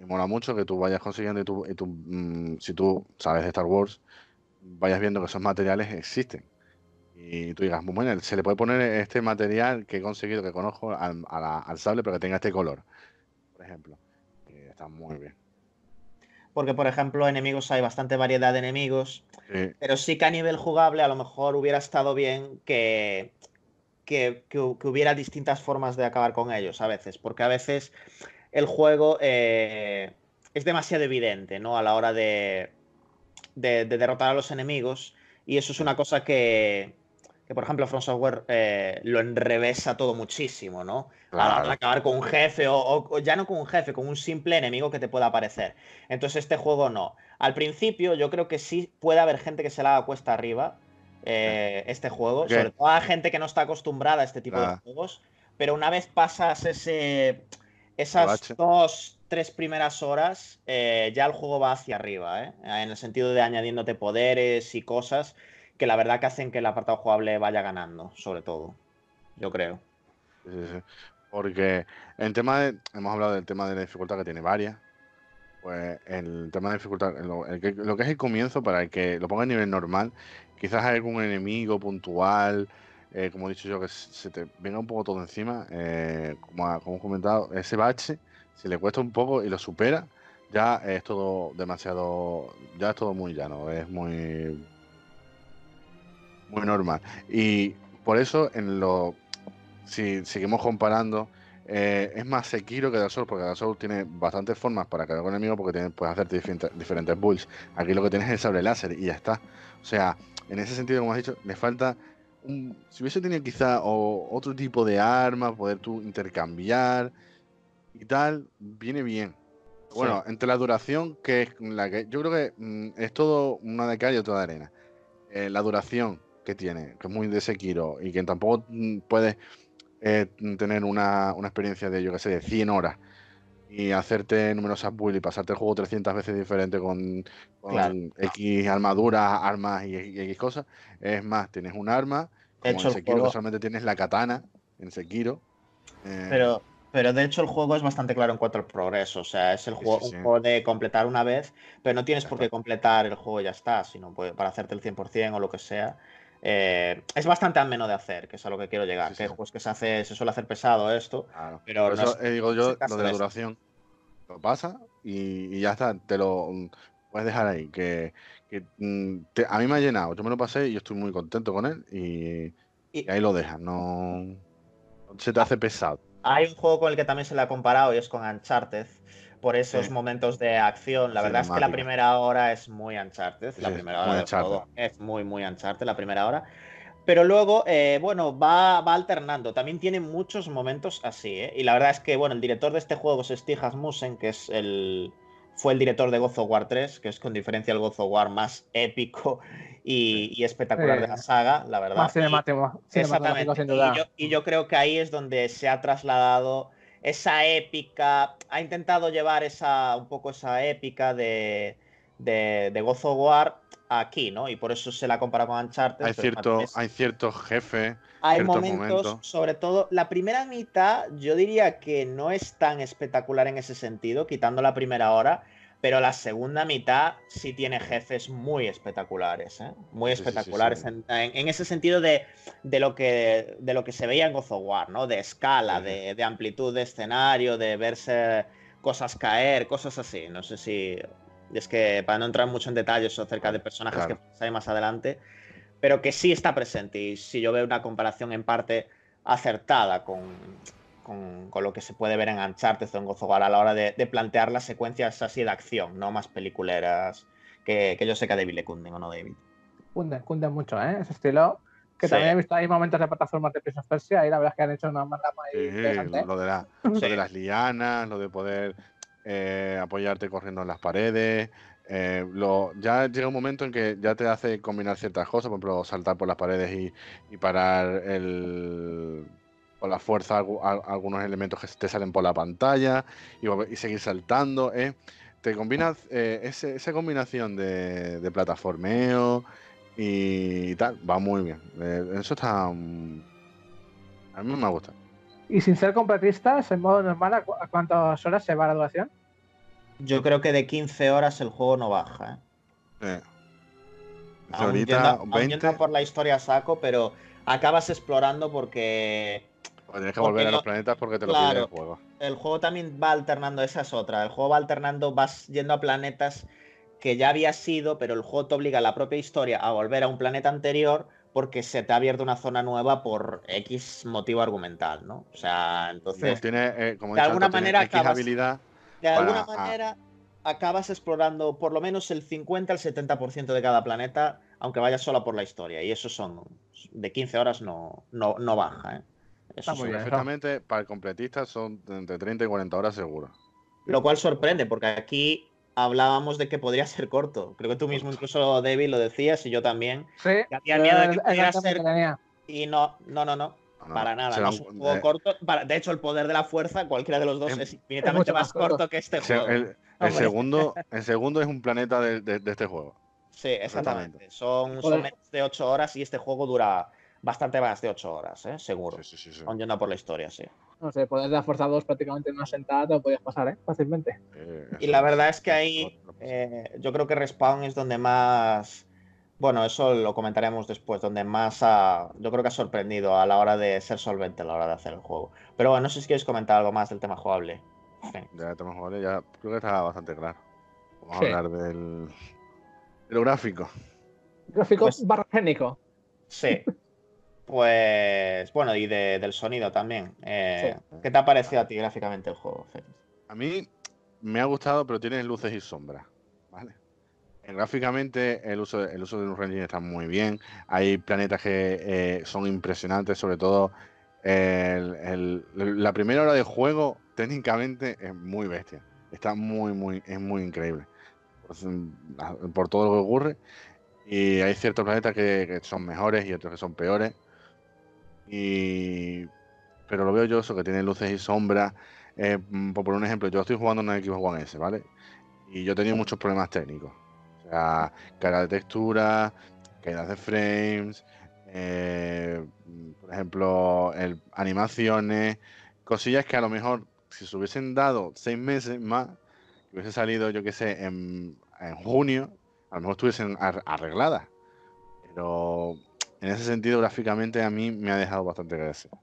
Me mola mucho que tú vayas consiguiendo y tú, mm, si tú sabes de Star Wars, vayas viendo que esos materiales existen. Y tú digas, bueno, se le puede poner este material que he conseguido, que conozco al, sable, pero que tenga este color, por ejemplo. está muy bien. Porque, por ejemplo, enemigos hay bastante variedad de enemigos. Pero sí que a nivel jugable a lo mejor hubiera estado bien que, que, que hubiera distintas formas de acabar con ellos a veces. Porque a veces el juego eh, es demasiado evidente, ¿no? A la hora de, de, derrotar a los enemigos. Y eso es una cosa que, que por ejemplo, From Software eh, lo enrevesa todo muchísimo, ¿no? A la hora de acabar con un jefe, o, ya no con un jefe, con un simple enemigo que te pueda aparecer. Entonces, este juego no. Al principio, yo creo que sí puede haber gente que se la haga cuesta arriba. Eh, este juego, sobre todo a gente que no está acostumbrada a este tipo de juegos, pero una vez pasas ese, esas dos, tres primeras horas eh, ya el juego va hacia arriba, ¿eh? en el sentido de añadiéndote poderes y cosas que la verdad que hacen que el apartado jugable vaya ganando, sobre todo, yo creo. Porque en tema de, hemos hablado del tema de la dificultad que tiene varias, pues el tema de dificultad, lo, que, es el comienzo para el que lo ponga a nivel normal, quizás algún enemigo puntual eh, como he dicho yo, que se te venga un poco todo encima, eh, como, he comentado, ese bache, si le cuesta un poco y lo supera, ya es todo demasiado, ya es todo muy llano, es muy, muy normal. Y por eso, en lo, si seguimos comparando, eh, es más Sekiro que Dark Souls, porque Dark Souls tiene bastantes formas para cargar con enemigos, porque puedes hacer diferentes, bulls Aquí lo que tienes es el sable láser y ya está. O sea, en ese sentido, como has dicho, le falta si hubiese tenido quizá otro tipo de armas, poder tú intercambiar y tal, viene bien. Bueno, entre la duración, que es la que yo creo que mm, es todo una de calle y otra de arena. Eh, la duración que tiene, que es muy de Sekiro y que tampoco mm, puedes eh, tener una, una, experiencia de, yo que sé, de 100 horas y hacerte numerosas builds y pasarte el juego 300 veces diferente con, X armaduras, armas y, X cosas. Es más, tienes un arma, como en Sekiro, solamente tienes la katana en Sekiro. Eh. Pero, pero de hecho el juego es bastante claro en cuanto al progreso. O sea, es el juego, un juego de completar una vez, pero no tienes por qué completar el juego y ya está, sino pues, para hacerte el 100% o lo que sea. Eh, es bastante ameno de hacer, que es a lo que quiero llegar. que pues que se hace, se suele hacer pesado esto. Pero eh, digo yo, lo de la duración. Lo pasa y, ya está. Te lo puedes dejar ahí. Que, mm, a mí me ha llenado. Yo me lo pasé y yo estoy muy contento con él. Y, ahí lo dejas. No se te hace pesado. Hay un juego con el que también se le ha comparado y es con Uncharted por esos momentos de acción. La verdad es que la primera hora es muy Uncharted. La primera hora de todo es muy, muy ancharte la primera hora. Pero luego, eh, bueno, va, va, alternando. También tiene muchos momentos así, ¿eh? Y la verdad es que, bueno, el director de este juego es Stig musen que es el, fue el director de Gozo War 3, que es con diferencia el God War más épico y, espectacular de la saga, la verdad. Más Exactamente. Y, yo, y yo creo que ahí es donde se ha trasladado esa épica, ha intentado llevar esa, un poco esa épica de, de, de War aquí, ¿no? Y por eso se la compara con Uncharted. Hay, cierto, jefe. hay momentos, sobre todo la primera mitad, yo diría que no es tan espectacular en ese sentido, quitando la primera hora. Pero la segunda mitad sí tiene jefes muy espectaculares, ¿eh? Muy espectaculares en, ese sentido de, lo que, de lo que se veía en God War, ¿no? De escala, de, amplitud de escenario, de verse cosas caer, cosas así. No sé si... Es que para no entrar mucho en detalles acerca de personajes que hay más adelante, pero que sí está presente. Y si yo veo una comparación en parte acertada con, con, lo que se puede ver en Uncharted en Gozogar a la hora de, plantear las secuencias así de acción, no más peliculeras que, yo sé que a David le cunden o no David. Cunden, cunden mucho, ¿eh? Ese estilo. Que también he visto ahí momentos de plataformas de Prince y la verdad es que han hecho una mala sí, lo, de lo de las lianas, lo de poder eh, apoyarte corriendo en las paredes. Eh, ya llega un momento en que ya te hace combinar ciertas cosas, por ejemplo, saltar por las paredes y parar el, con la fuerza algunos elementos que te salen por la pantalla y, seguir saltando. ¿eh? Te combinas eh, esa combinación de, plataformeo y tal, va muy bien. Eh, eso está. Mm, a mí me gusta. Y sin ser completistas, en modo normal, ¿a, cuántas horas se va la duración? Yo creo que de 15 horas el juego no baja. ¿eh? Ahorita, yendo, por la historia saco, pero acabas explorando porque tienes que volver a los planetas porque te lo pide el juego. El juego también va alternando, esa es otra. El juego va alternando, vas yendo a planetas que ya había sido, pero el juego te obliga a la propia historia a volver a un planeta anterior porque se te ha abierto una zona nueva por X motivo argumental, ¿no? O sea, entonces. tiene, eh, como de, alguna manera acabas, de alguna manera. acabas explorando por lo menos el 50 al 70% de cada planeta, aunque vayas sola por la historia. Y eso son. De 15 horas no, no, no baja, ¿eh? perfectamente para el completista son entre 30 y 40 horas seguro. Lo cual sorprende, porque aquí hablábamos de que podría ser corto. Creo que tú mismo, incluso David, lo decías y yo también. Sí, que había que ser. Y no, no, no, no. Ah, para nada, es un juego corto. de hecho, el poder de la fuerza, cualquiera de los dos, es, infinitamente más, corto. que este juego. El, segundo, el segundo es un planeta de, este juego. Sí, exactamente. Son, son de 8 horas y este juego dura bastante más de 8 horas, ¿eh? seguro. Sí, sí, sí, Aún yendo por la historia, sí. No sé, puedes dar Forza 2 prácticamente en una sentada, te lo podías pasar, ¿eh? Fácilmente. y la verdad es que ahí eh, yo creo que Respawn es donde más. Bueno, eso lo comentaremos después, donde más ha, yo creo que ha sorprendido a la hora de ser solvente, a la hora de hacer el juego. Pero bueno, no sé si queréis comentar algo más del tema jugable. Ya, tema jugable, ya creo que está bastante claro. Vamos a hablar del, del gráfico. Gráfico pues, Sí, Pues bueno, y del sonido también. Eh, ¿Qué te ha parecido ah. a ti gráficamente el juego, Félix? A mí me ha gustado, pero tiene luces y sombras. ¿vale? Eh, gráficamente el uso, el uso de un Engine está muy bien. Hay planetas que eh, son impresionantes, sobre todo la primera hora de juego técnicamente es muy bestia. Está muy, muy, es muy increíble. Por, todo lo que ocurre. Y hay ciertos planetas que son mejores y otros que son peores pero lo veo yo, eso que tiene luces y sombras. Eh, mm, por un ejemplo, yo estoy jugando en un equipo One S, ¿vale? Y yo he tenido muchos problemas técnicos. O sea, caída de textura, caída de frames, eh, por ejemplo, animaciones, cosillas que a lo mejor si se hubiesen dado seis meses más, que hubiese salido, yo qué sé, en, en junio, a lo mejor estuviesen arregladas. Pero en ese sentido, gráficamente, a mí me ha dejado bastante que desear.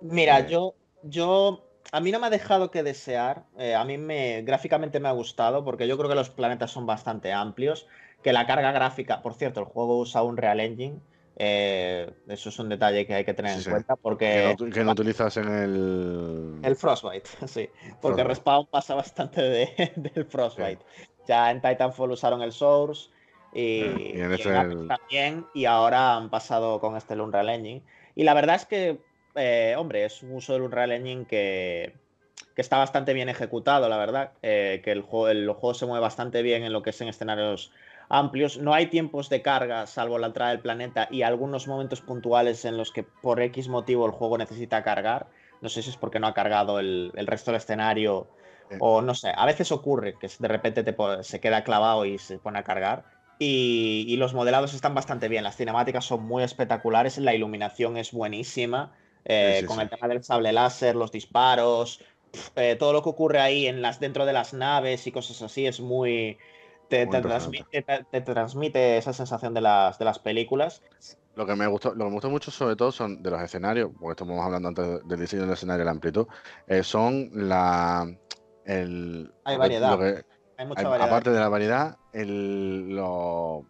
Mira, eh. yo, yo, a mí no me ha dejado que desear. Eh, a mí me, gráficamente me ha gustado porque yo creo que los planetas son bastante amplios. Que la carga gráfica, por cierto, el juego usa un Real Engine. Eh, eso es un detalle que hay que tener en cuenta porque... Que no, ah. utilizas en el... El Frostbite, sí. Porque Respawn pasa bastante del Frostbite. Ya en Titanfall usaron el Source, Mm, y, ahora han pasado con este lunar Engine. Y la verdad es que, eh, hombre, es un uso del Unreal Engine que, está bastante bien ejecutado, la verdad. Eh, que el juego, se mueve bastante bien en lo que es en escenarios amplios. No hay tiempos de carga, salvo la entrada del planeta y algunos momentos puntuales en los que por X motivo el juego necesita cargar. No sé si es porque no ha cargado el, resto del escenario o no sé. A veces ocurre que de repente se queda clavado y se pone a cargar. Y, los modelados están bastante bien, las cinemáticas son muy espectaculares, la iluminación es buenísima, eh, con el tema del sable láser, los disparos, eh, todo lo que ocurre ahí en las, dentro de las naves y cosas así es muy... Te, transmite, esa sensación de las, de las películas. Lo que, me gustó, lo gustó mucho sobre todo son de los escenarios, porque estamos hablando antes del diseño del escenario, la amplitud, eh, son la... Hay variedad. Aparte de la variedad, lo,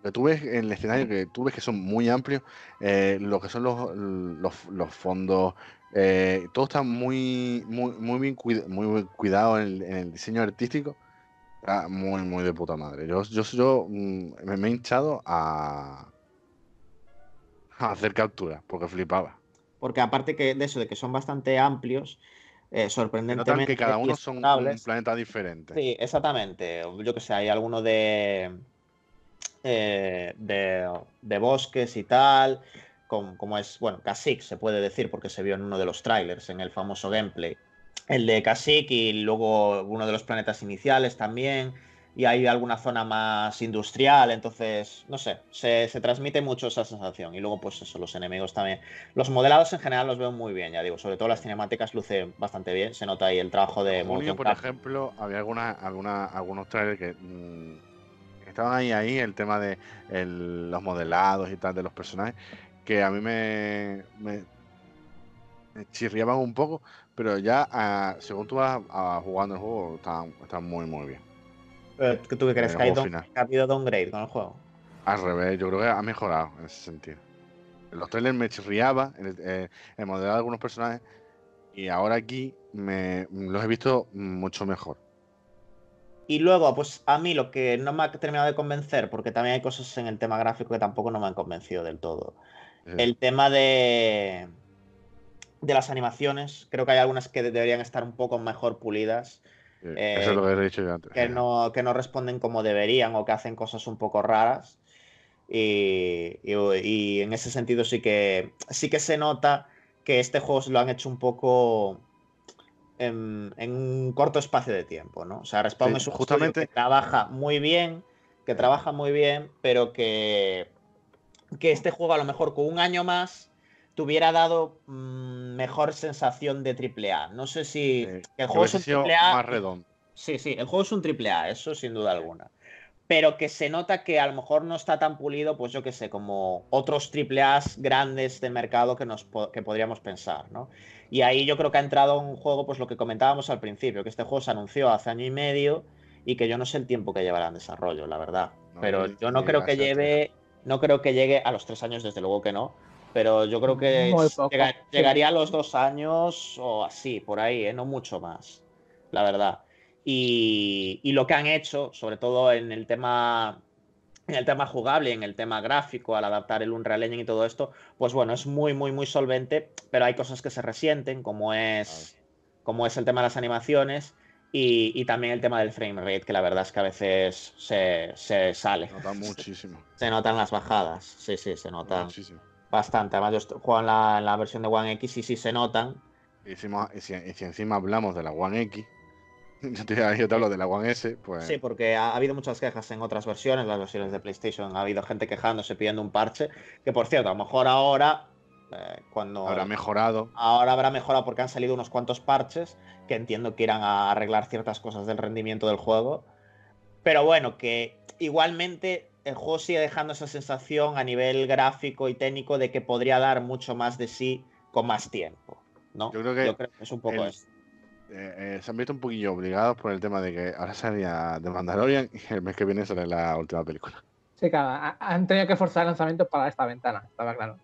que tú ves en el escenario, que tú que son muy amplios, eh, lo que son los, fondos, eh, todo está muy, muy, muy bien, cuidado en el, diseño artístico. muy, muy de puta madre. Yo, yo, mm, me, he hinchado a, a hacer capturas, porque flipaba. Porque aparte que de eso, de que son bastante amplios, eh, sorprendentemente. que cada uno son un planeta diferente. Sí, exactamente. Yo que sé, hay alguno de, eh, de, bosques y tal, como es, bueno, Kasik se puede decir porque se vio en uno de los trailers, en el famoso gameplay. El de Kasik y luego uno de los planetas iniciales también y hay alguna zona más industrial, entonces, no sé, se, transmite mucho esa sensación. Y luego, pues eso, los enemigos también. Los modelados en general los veo muy bien, ya digo, sobre todo las cinemáticas lucen bastante bien, se nota ahí el trabajo de... por ejemplo, había alguna, alguna, algunos trailers que... Mm, estaban ahí, ahí, el tema de los modelados y tal de los personajes, que a mí me, me, chirriaban un poco, pero ya ah, según tú vas ah, jugando el juego, está están muy, muy bien. Eh, ¿Tú eh, que crees? ¿Que ha habido downgrade con el juego? Al revés, yo creo que ha mejorado en ese sentido. los trailers me chirriaba el, eh, modelado de algunos personajes y ahora aquí los he visto mucho mejor. Y luego, pues a mí lo que no me ha terminado de convencer, porque también hay cosas en el tema gráfico que tampoco no me han convencido del todo. El tema de, de las animaciones, creo que hay algunas que deberían estar un poco mejor pulidas que no, responden como deberían o que hacen cosas un poco raras. Y, en ese sentido sí que, sí que se nota que este juego lo han hecho un poco en, un corto espacio de tiempo, ¿no? O sea, Respawn justamente... que trabaja muy bien, que trabaja muy bien, pero que, que este juego a lo mejor con un año más te hubiera dado mm, mejor sensación de triple A. No sé si el juego es un triple A. Sí, sí, el juego es un triple A, eso sin duda alguna. Pero que se nota que a lo mejor no está tan pulido, pues yo qué sé, como otros triple A's grandes de mercado que, nos, que podríamos pensar, ¿no? Y ahí yo creo que ha entrado un juego, pues lo que comentábamos al principio, que este juego se anunció hace año y medio y que yo no sé el tiempo que llevará en desarrollo, la verdad. Pero yo no creo que lleve, no creo que llegue a los tres años, desde luego que no, pero yo creo que llegaría a los dos años o así, por ahí, ¿eh? no mucho más, la verdad. Y, lo que han hecho, sobre todo en el tema en el tema jugable, en el tema gráfico, al adaptar el Unreal Engine y todo esto, pues bueno, es muy, muy, muy solvente, pero hay cosas que se resienten, como es, como es el tema de las animaciones y, también el tema del frame rate, que la verdad es que a veces se, sale. Se muchísimo. notan las bajadas, sí, sí, se notan Muchísimo. Bastante. Además, yo juego en la, en la versión de One X y sí se notan. Y si, encima hablamos de la One X, yo te, hablo de la One S, pues. Sí, porque ha, habido muchas quejas en otras versiones, las versiones de PlayStation. Ha habido gente quejándose pidiendo un parche. Que por cierto, a lo mejor ahora. Eh, cuando habrá mejorado. Ahora habrá mejorado porque han salido unos cuantos parches que entiendo que irán a arreglar ciertas cosas del rendimiento del juego. Pero bueno, que igualmente el juego sigue dejando esa sensación a nivel gráfico y técnico de que podría dar mucho más de sí con más tiempo. ¿no? Yo creo que, es un poco eso. Eh, eh, se han visto un poquillo obligados por el tema de que ahora salía de Mandalorian y el mes que viene sale la última película. Sí, claro, han tenido que forzar lanzamientos para esta ventana, estaba claro.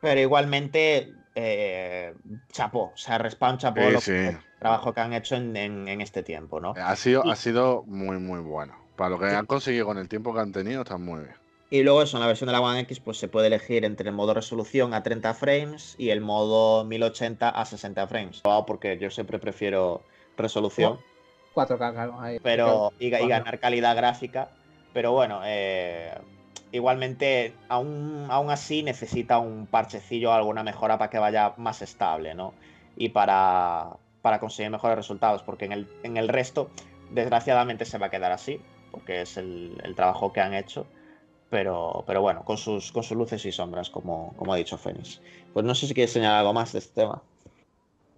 Pero igualmente, eh, chapó, o sea, Respawn chapó el trabajo que han hecho en, en este tiempo, ¿no? Ha sido, ha sido muy, muy bueno. Para lo que han conseguido con el tiempo que han tenido, están muy bien. Y luego eso, en la versión de la One X, pues se puede elegir entre el modo resolución a 30 frames y el modo 1080 a 60 frames. Porque yo siempre prefiero resolución. 4K, claro. Pero, y, ganar calidad gráfica. Pero bueno, eh, igualmente, aún, aún así necesita un parchecillo, o alguna mejora para que vaya más estable, ¿no? Y para, para conseguir mejores resultados, porque en el, en el resto, desgraciadamente, se va a quedar así porque es el, trabajo que han hecho. Pero, pero, bueno, con sus, con luces y sombras, como, como ha dicho Fénix. Pues no sé si quieres señalar algo más de este tema.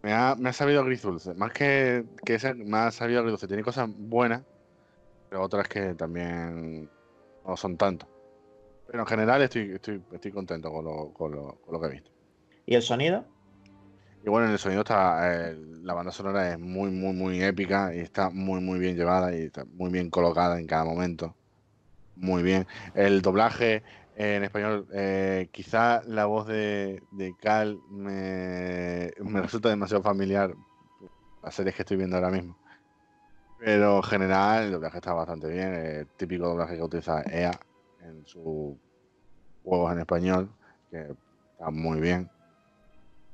Me ha, sabido gris dulce. Más que, que ese, me ha sabido gris dulce. Tiene cosas buenas, pero otras que también no son tanto. Pero en general estoy, estoy, contento con lo, con lo que he visto. ¿Y el sonido? Y bueno, en el sonido está. Eh, la banda sonora es muy, muy, muy épica y está muy, muy bien llevada y está muy bien colocada en cada momento. Muy bien. El doblaje en español, eh, quizá la voz de, de Cal me, resulta demasiado familiar a series que estoy viendo ahora mismo. Pero en general el doblaje está bastante bien, el típico doblaje que utiliza EA en sus juegos en español, que está muy bien.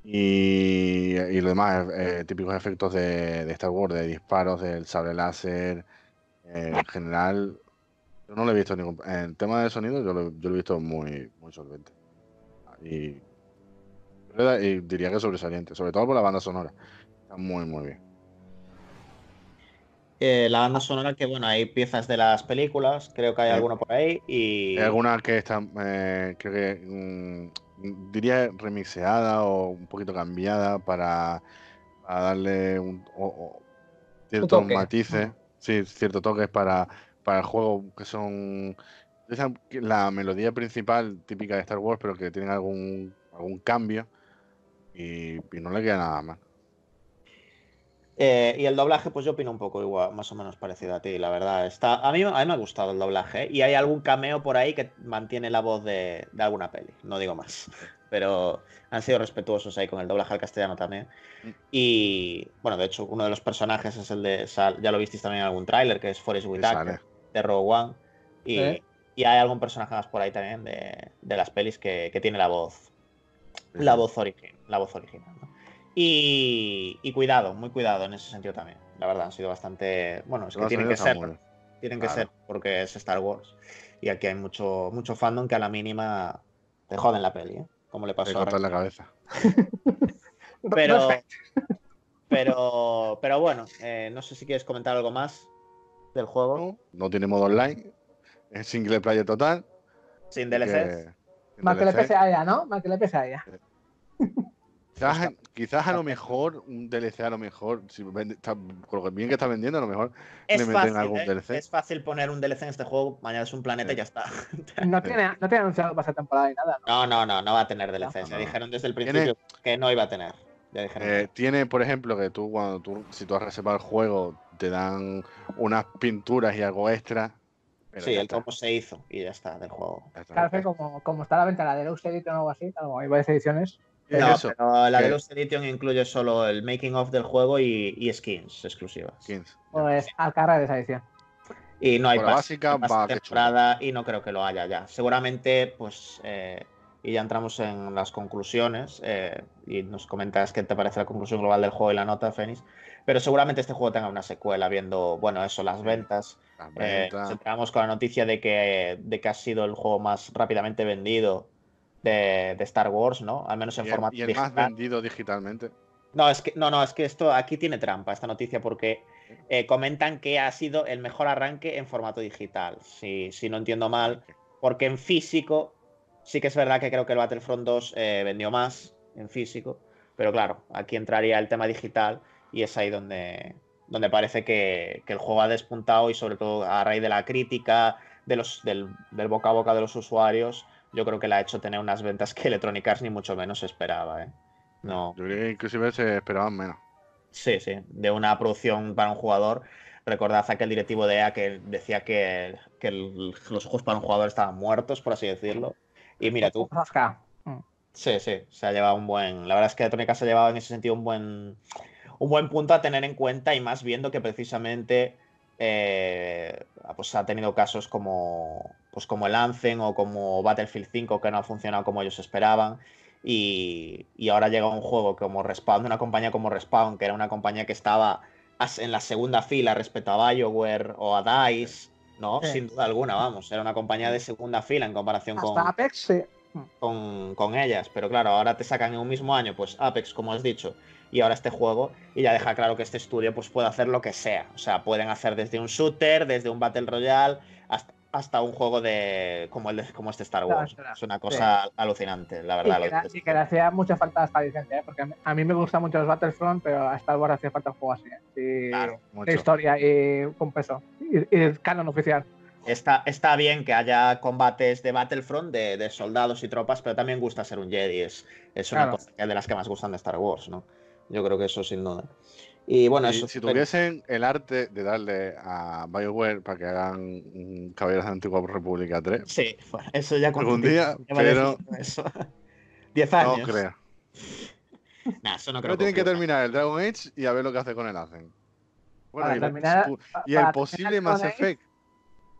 Y, y lo demás, eh, eh, típicos efectos de, de, Star Wars, de disparos, del sable láser. Eh, en general, yo no lo he visto ningún. En tema de sonido, yo lo, he visto muy, muy solvente. Y, diría que sobresaliente, sobre todo por la banda sonora. Está muy, muy bien. la banda sonora, que bueno, hay piezas de las películas, creo que hay alguna por ahí. Y... Hay alguna que están. que. Mm, diría remixeada o un poquito cambiada para, darle ciertos matices, ciertos toques para, para el juego que son la melodía principal típica de Star Wars, pero que tienen algún, algún cambio y no le queda nada más. Eh, y el doblaje, pues yo opino un poco igual, más o menos parecido a ti, la verdad. Está, a, mí, a mí me ha gustado el doblaje. ¿eh? Y hay algún cameo por ahí que mantiene la voz de, alguna peli, no digo más. Pero han sido respetuosos ahí con el doblaje al castellano también. Mm. Y bueno, de hecho, uno de los personajes es el de. Sal, ya lo visteis también en algún tráiler, que es Forest Whitaker, de Rogue One. Y, hay algún personaje más por ahí también de, las pelis que, tiene la voz. La voz, la voz original, ¿no? Y, cuidado, muy cuidado en ese sentido también. La verdad, han sido bastante. Bueno, es que tienen que ser. Tienen que ser, porque es Star Wars. Y aquí hay mucho, mucho fandom que a la mínima te joden la peli, ¿eh? Como le pasó a. la cabeza. pero, pero, pero bueno, eh, no sé si quieres comentar algo más del juego. No tiene modo online, es single player total. Sin DLCs. más que le pese a ella, ¿no? Más que le pese ella. Quizás a lo mejor un DLC, a lo mejor, si con lo bien que está vendiendo, a lo mejor es le meten algún ¿eh? DLC. Es fácil poner un DLC en este juego, mañana es un planeta y ya está. No tiene, anunciado para temporada ni nada. ¿no? no, no, no, va a tener DLC. Se dijeron desde el principio que no iba a tener. Eh, tiene, por ejemplo, que tú, cuando tú, si tú has reservado el juego, te dan unas pinturas y algo extra. sí, el topo se hizo y ya está del juego. Claro, como, como está la ventana de Deluxe Edition o algo así, hay varias ediciones, pero la de Deluxe Edition incluye solo el making of del juego y, skins exclusivas. Skins. Pues al carrer de esa edición. Y no hay básica, y no creo que lo haya ya. Seguramente, pues, eh, y ya entramos en las conclusiones eh, y nos comentas qué te parece la conclusión global del juego y la nota, Fénix. Pero seguramente este juego tenga una secuela, viendo, bueno, eso, las ventas. Eh, con la noticia de que, de que ha sido el juego más rápidamente vendido de, Star Wars, ¿no? Al menos en Y el más vendido digitalmente. No, es que, no, no, es que esto aquí tiene trampa, esta noticia, porque eh, comentan que ha sido el mejor arranque en formato digital, si, si no entiendo mal. Porque en físico, sí que es verdad que creo que el Battlefront 2 eh, vendió más en físico. Pero claro, aquí entraría el tema digital y es ahí donde, donde parece que, el juego ha despuntado y sobre todo a raíz de la crítica, de los, del boca a boca de los usuarios, yo creo que la ha hecho tener unas ventas que Electronic Arts ni mucho menos esperaba. ¿eh? Yo creo que inclusive se esperaban menos. Sí, sí, de una producción para un jugador. Recordad aquel directivo de EA que decía que, los ojos para un jugador estaban muertos, por así decirlo. Y mira tú. Mm. Sí, sí, se ha llevado un buen. La verdad es que Electronic se ha llevado en ese sentido un buen, un buen punto a tener en cuenta y más viendo que precisamente eh, Ah, pues ha tenido casos como, pues como el Anthem o como Battlefield 5 que no ha funcionado como ellos esperaban. Y, y, ahora llega un juego como Respawn, una compañía como Respawn, que era una compañía que estaba en la segunda fila respecto a BioWare o a DICE, ¿no? Sin duda alguna, vamos. Era una compañía de segunda fila en comparación con, Apex, con, con ellas. Pero claro, ahora te sacan en un mismo año, pues Apex, como has dicho, y ahora este juego, y ya deja claro que este estudio pues, puede hacer lo que sea. O sea, pueden hacer desde un shooter, desde un Battle Royale, hasta, un juego de como, el de, como este Star Wars. es una cosa alucinante, la verdad. Y que, le hacía mucha falta esta licencia, ¿eh? porque a mí me gustan mucho los Battlefront, pero a Star Wars hacía falta un juego así. ¿eh? claro, mucho. historia y con peso. Y, canon oficial. Está, está, bien que haya combates de Battlefront, de, soldados y tropas, pero también gusta ser un Jedi. Es, una cosa de las que más gustan de Star Wars, ¿no? Yo creo que eso sin duda. Y bueno, si tuviesen el arte de darle a BioWare para que hagan Caballeros de Antigua República 3. Sí, eso ya algún día, pero. 10 años. No creo. nah, eso no creo. Pero tienen que terminar el Dragon Age y a ver lo que hace con el Hacen. Bueno, y, el, posible Mass efecto Effect.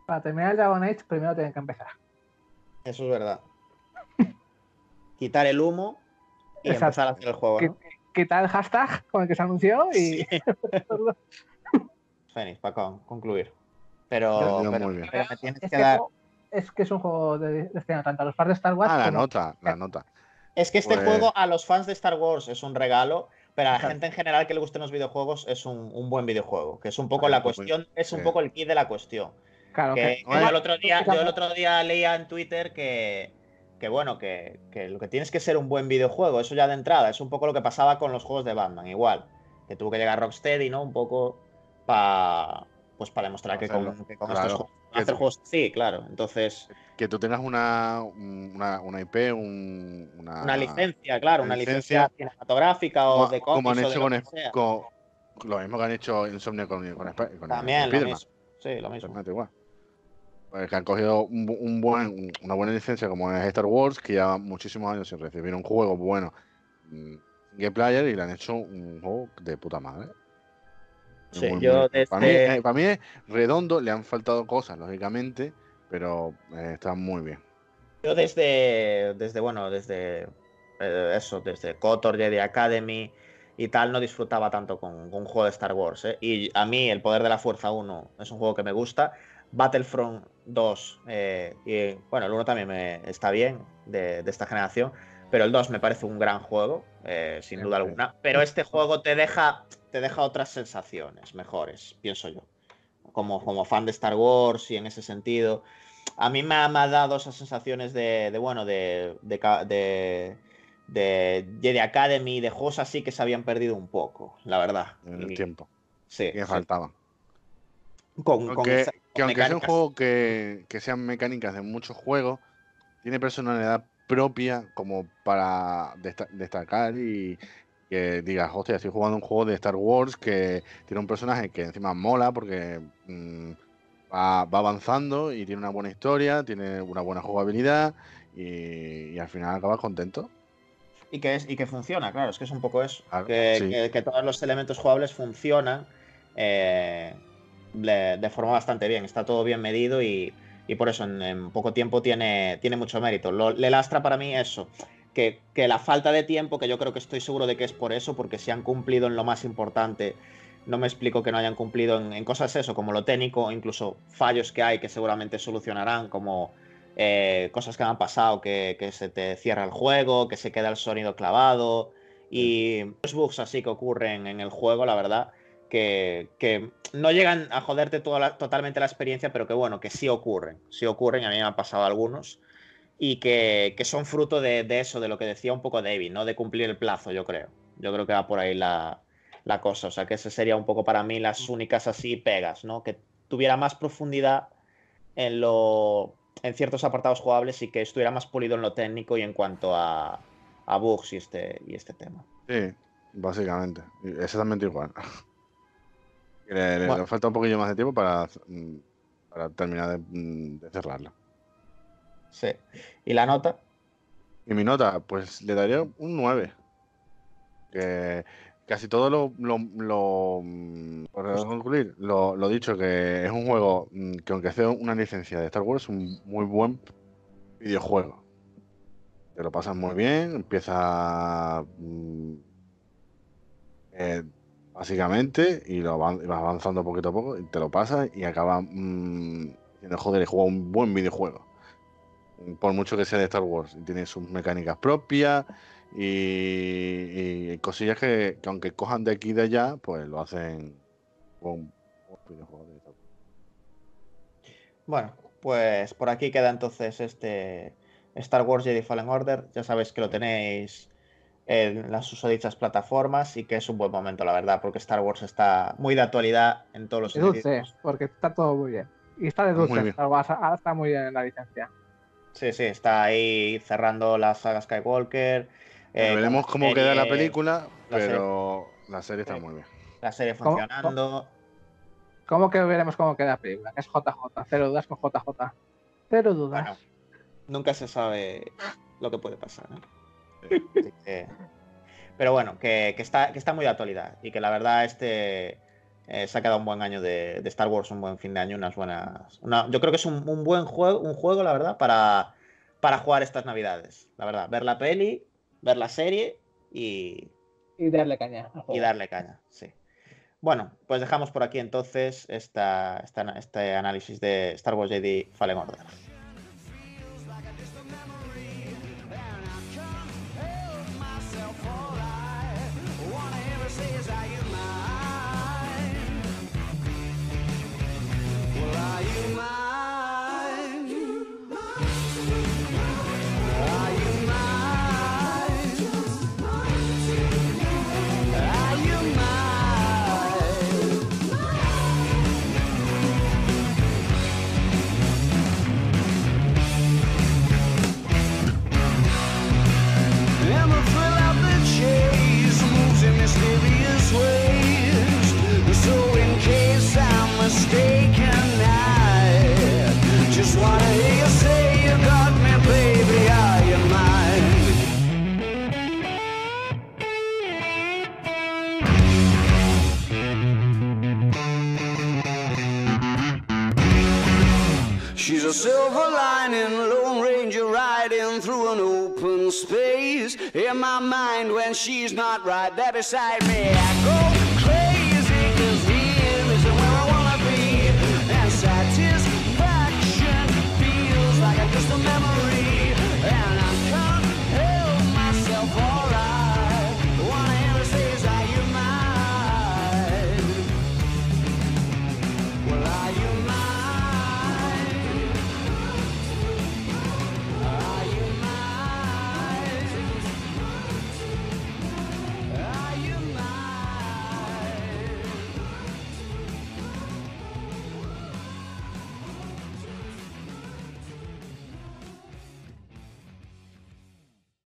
Para terminar el Dragon Age, primero tienen que empezar. Eso es verdad. Quitar el humo y empezar a hacer el juego. ¿no? tal el hashtag con el que se anunció y. Fénix, para concluir. Pero, pero, me tienes es que, dar. Es que es un juego de escena tanto a los fans de Star Wars. Ah, la nota, la eh, nota. Es que este pues- juego a los fans de Star Wars es un regalo, pero a la gente en general que le gusten los videojuegos es un, buen videojuego, que es un poco la pues, cuestión, es un poco el kit de la cuestión. Claro, que, otro día, yo el otro día leía en Twitter que, que bueno, que, lo que tienes que ser un buen videojuego, eso ya de entrada, es un poco lo que pasaba con los juegos de Batman, igual, que tuvo que llegar Rocksteady, ¿no? Un poco para pues para demostrar que, con, estos juegos, hacer juegos, sí, claro, entonces... Que tú tengas una, una, una IP, un, una, licencia, claro, una licencia, cinematográfica o de cómics. Como han hecho con, lo, mismo que han hecho Insomnia con, con, También, sí, lo mismo. Pues, que han cogido un, buen, una buena licencia como es Star Wars, que ya muchísimos años sin recibir un juego bueno mm, Game Player y le han hecho un juego de puta madre. Este eh, para, mí, es redondo, le han faltado cosas, lógicamente, pero eh, está muy bien. Yo desde, desde bueno, desde eh, eso, desde Cotor, Jedi Academy y tal, no disfrutaba tanto con, un juego de Star Wars. Y a mí, El Poder de la Fuerza 1 es un juego que me gusta, Battlefront 2, eh, y bueno, el 1 también me, está bien de, esta generación, pero el 2 me parece un gran juego, eh, sin duda alguna. Pero este juego te deja, te deja otras sensaciones mejores, pienso yo. Como, como fan de Star Wars y en ese sentido. A mí me ha, dado esas sensaciones de, bueno, de, de de Jedi Academy, de juegos así que se habían perdido un poco, la verdad. En el tiempo. Sí. Que faltaban. Con, con, esa, que aunque sea un juego que, sean mecánicas de muchos juegos, tiene personalidad propia como para destacar y que digas, hostia, estoy jugando un juego de Star Wars que tiene un personaje que encima mola porque mm, va, avanzando y tiene una buena historia, tiene una buena jugabilidad y, al final acabas contento. Y que, es, y que funciona, claro, es que es un poco eso. que, que, todos los elementos jugables funcionan. Eh de, forma bastante bien. Está todo bien medido y, y por eso en, poco tiempo tiene, tiene mucho mérito. le lastra para mí eso. Que, la falta de tiempo, que yo creo que estoy seguro de que es por eso, porque se han cumplido en lo más importante, no me explico que no hayan cumplido en, cosas eso, como lo técnico, incluso fallos que hay que seguramente solucionarán, como eh, cosas que han pasado, que, que, se te cierra el juego, que se queda el sonido clavado, y los bugs así que ocurren en el juego, la verdad, que, no llegan a joderte toda totalmente la experiencia, pero que bueno, que sí ocurren, sí ocurren, a mí me han pasado algunos, y que, que son fruto de, de, eso, de lo que decía un poco David, ¿no? De cumplir el plazo, yo creo. Yo creo que va por ahí la, la cosa, o sea, que ese sería un poco para mí las únicas así pegas, ¿no? Que tuviera más profundidad en lo en ciertos apartados jugables y que estuviera más pulido en lo técnico y en cuanto a, a bugs y este, y este tema. Sí, básicamente, exactamente igual. Le, falta un poquillo más de tiempo para, mm, para terminar mm, de, cerrarla. Sí. ¿Y la nota? Y mi nota, pues le daría un 9. Que casi todo lo, lo, mm, concluir, lo, dicho, que es un juego que aunque sea una licencia de Star Wars, es un muy buen videojuego. Te lo pasas muy bien, empieza... Eh, básicamente, y lo vas avanzando poquito a poco, y te lo pasas y acaba mmm, joder, he juego un buen videojuego. Por mucho que sea de Star Wars, tiene sus mecánicas propias y, cosillas que, aunque cojan de aquí y de allá, pues lo hacen con videojuego de Bueno, pues por aquí queda entonces este Star Wars Jedi Fallen Order. Ya sabéis que lo tenéis en las usodichas plataformas y que es un buen momento, la verdad, porque Star Wars está muy de actualidad en todos los sentidos. porque está todo muy bien. Y está de dulce Star Wars, ahora está muy bien en la licencia. Sí, sí, está ahí cerrando la saga Skywalker. veremos cómo queda la película, pero la serie está muy bien. La serie funcionando. ¿Cómo, que veremos cómo queda la película? es JJ, cero dudas con JJ. Cero dudas. nunca se sabe lo que puede pasar. ¿eh? pero bueno, que, está, muy de actualidad y que la verdad este eh, se ha quedado un buen año de, Star Wars, un buen fin de año, unas buenas... yo creo que es un, buen juego, un juego, la verdad, para, para jugar estas navidades. La verdad, ver la peli, ver la serie y... darle caña. Y darle caña, sí. Bueno, pues dejamos por aquí entonces este análisis de Star Wars Jedi Fallen Order. not right there beside me.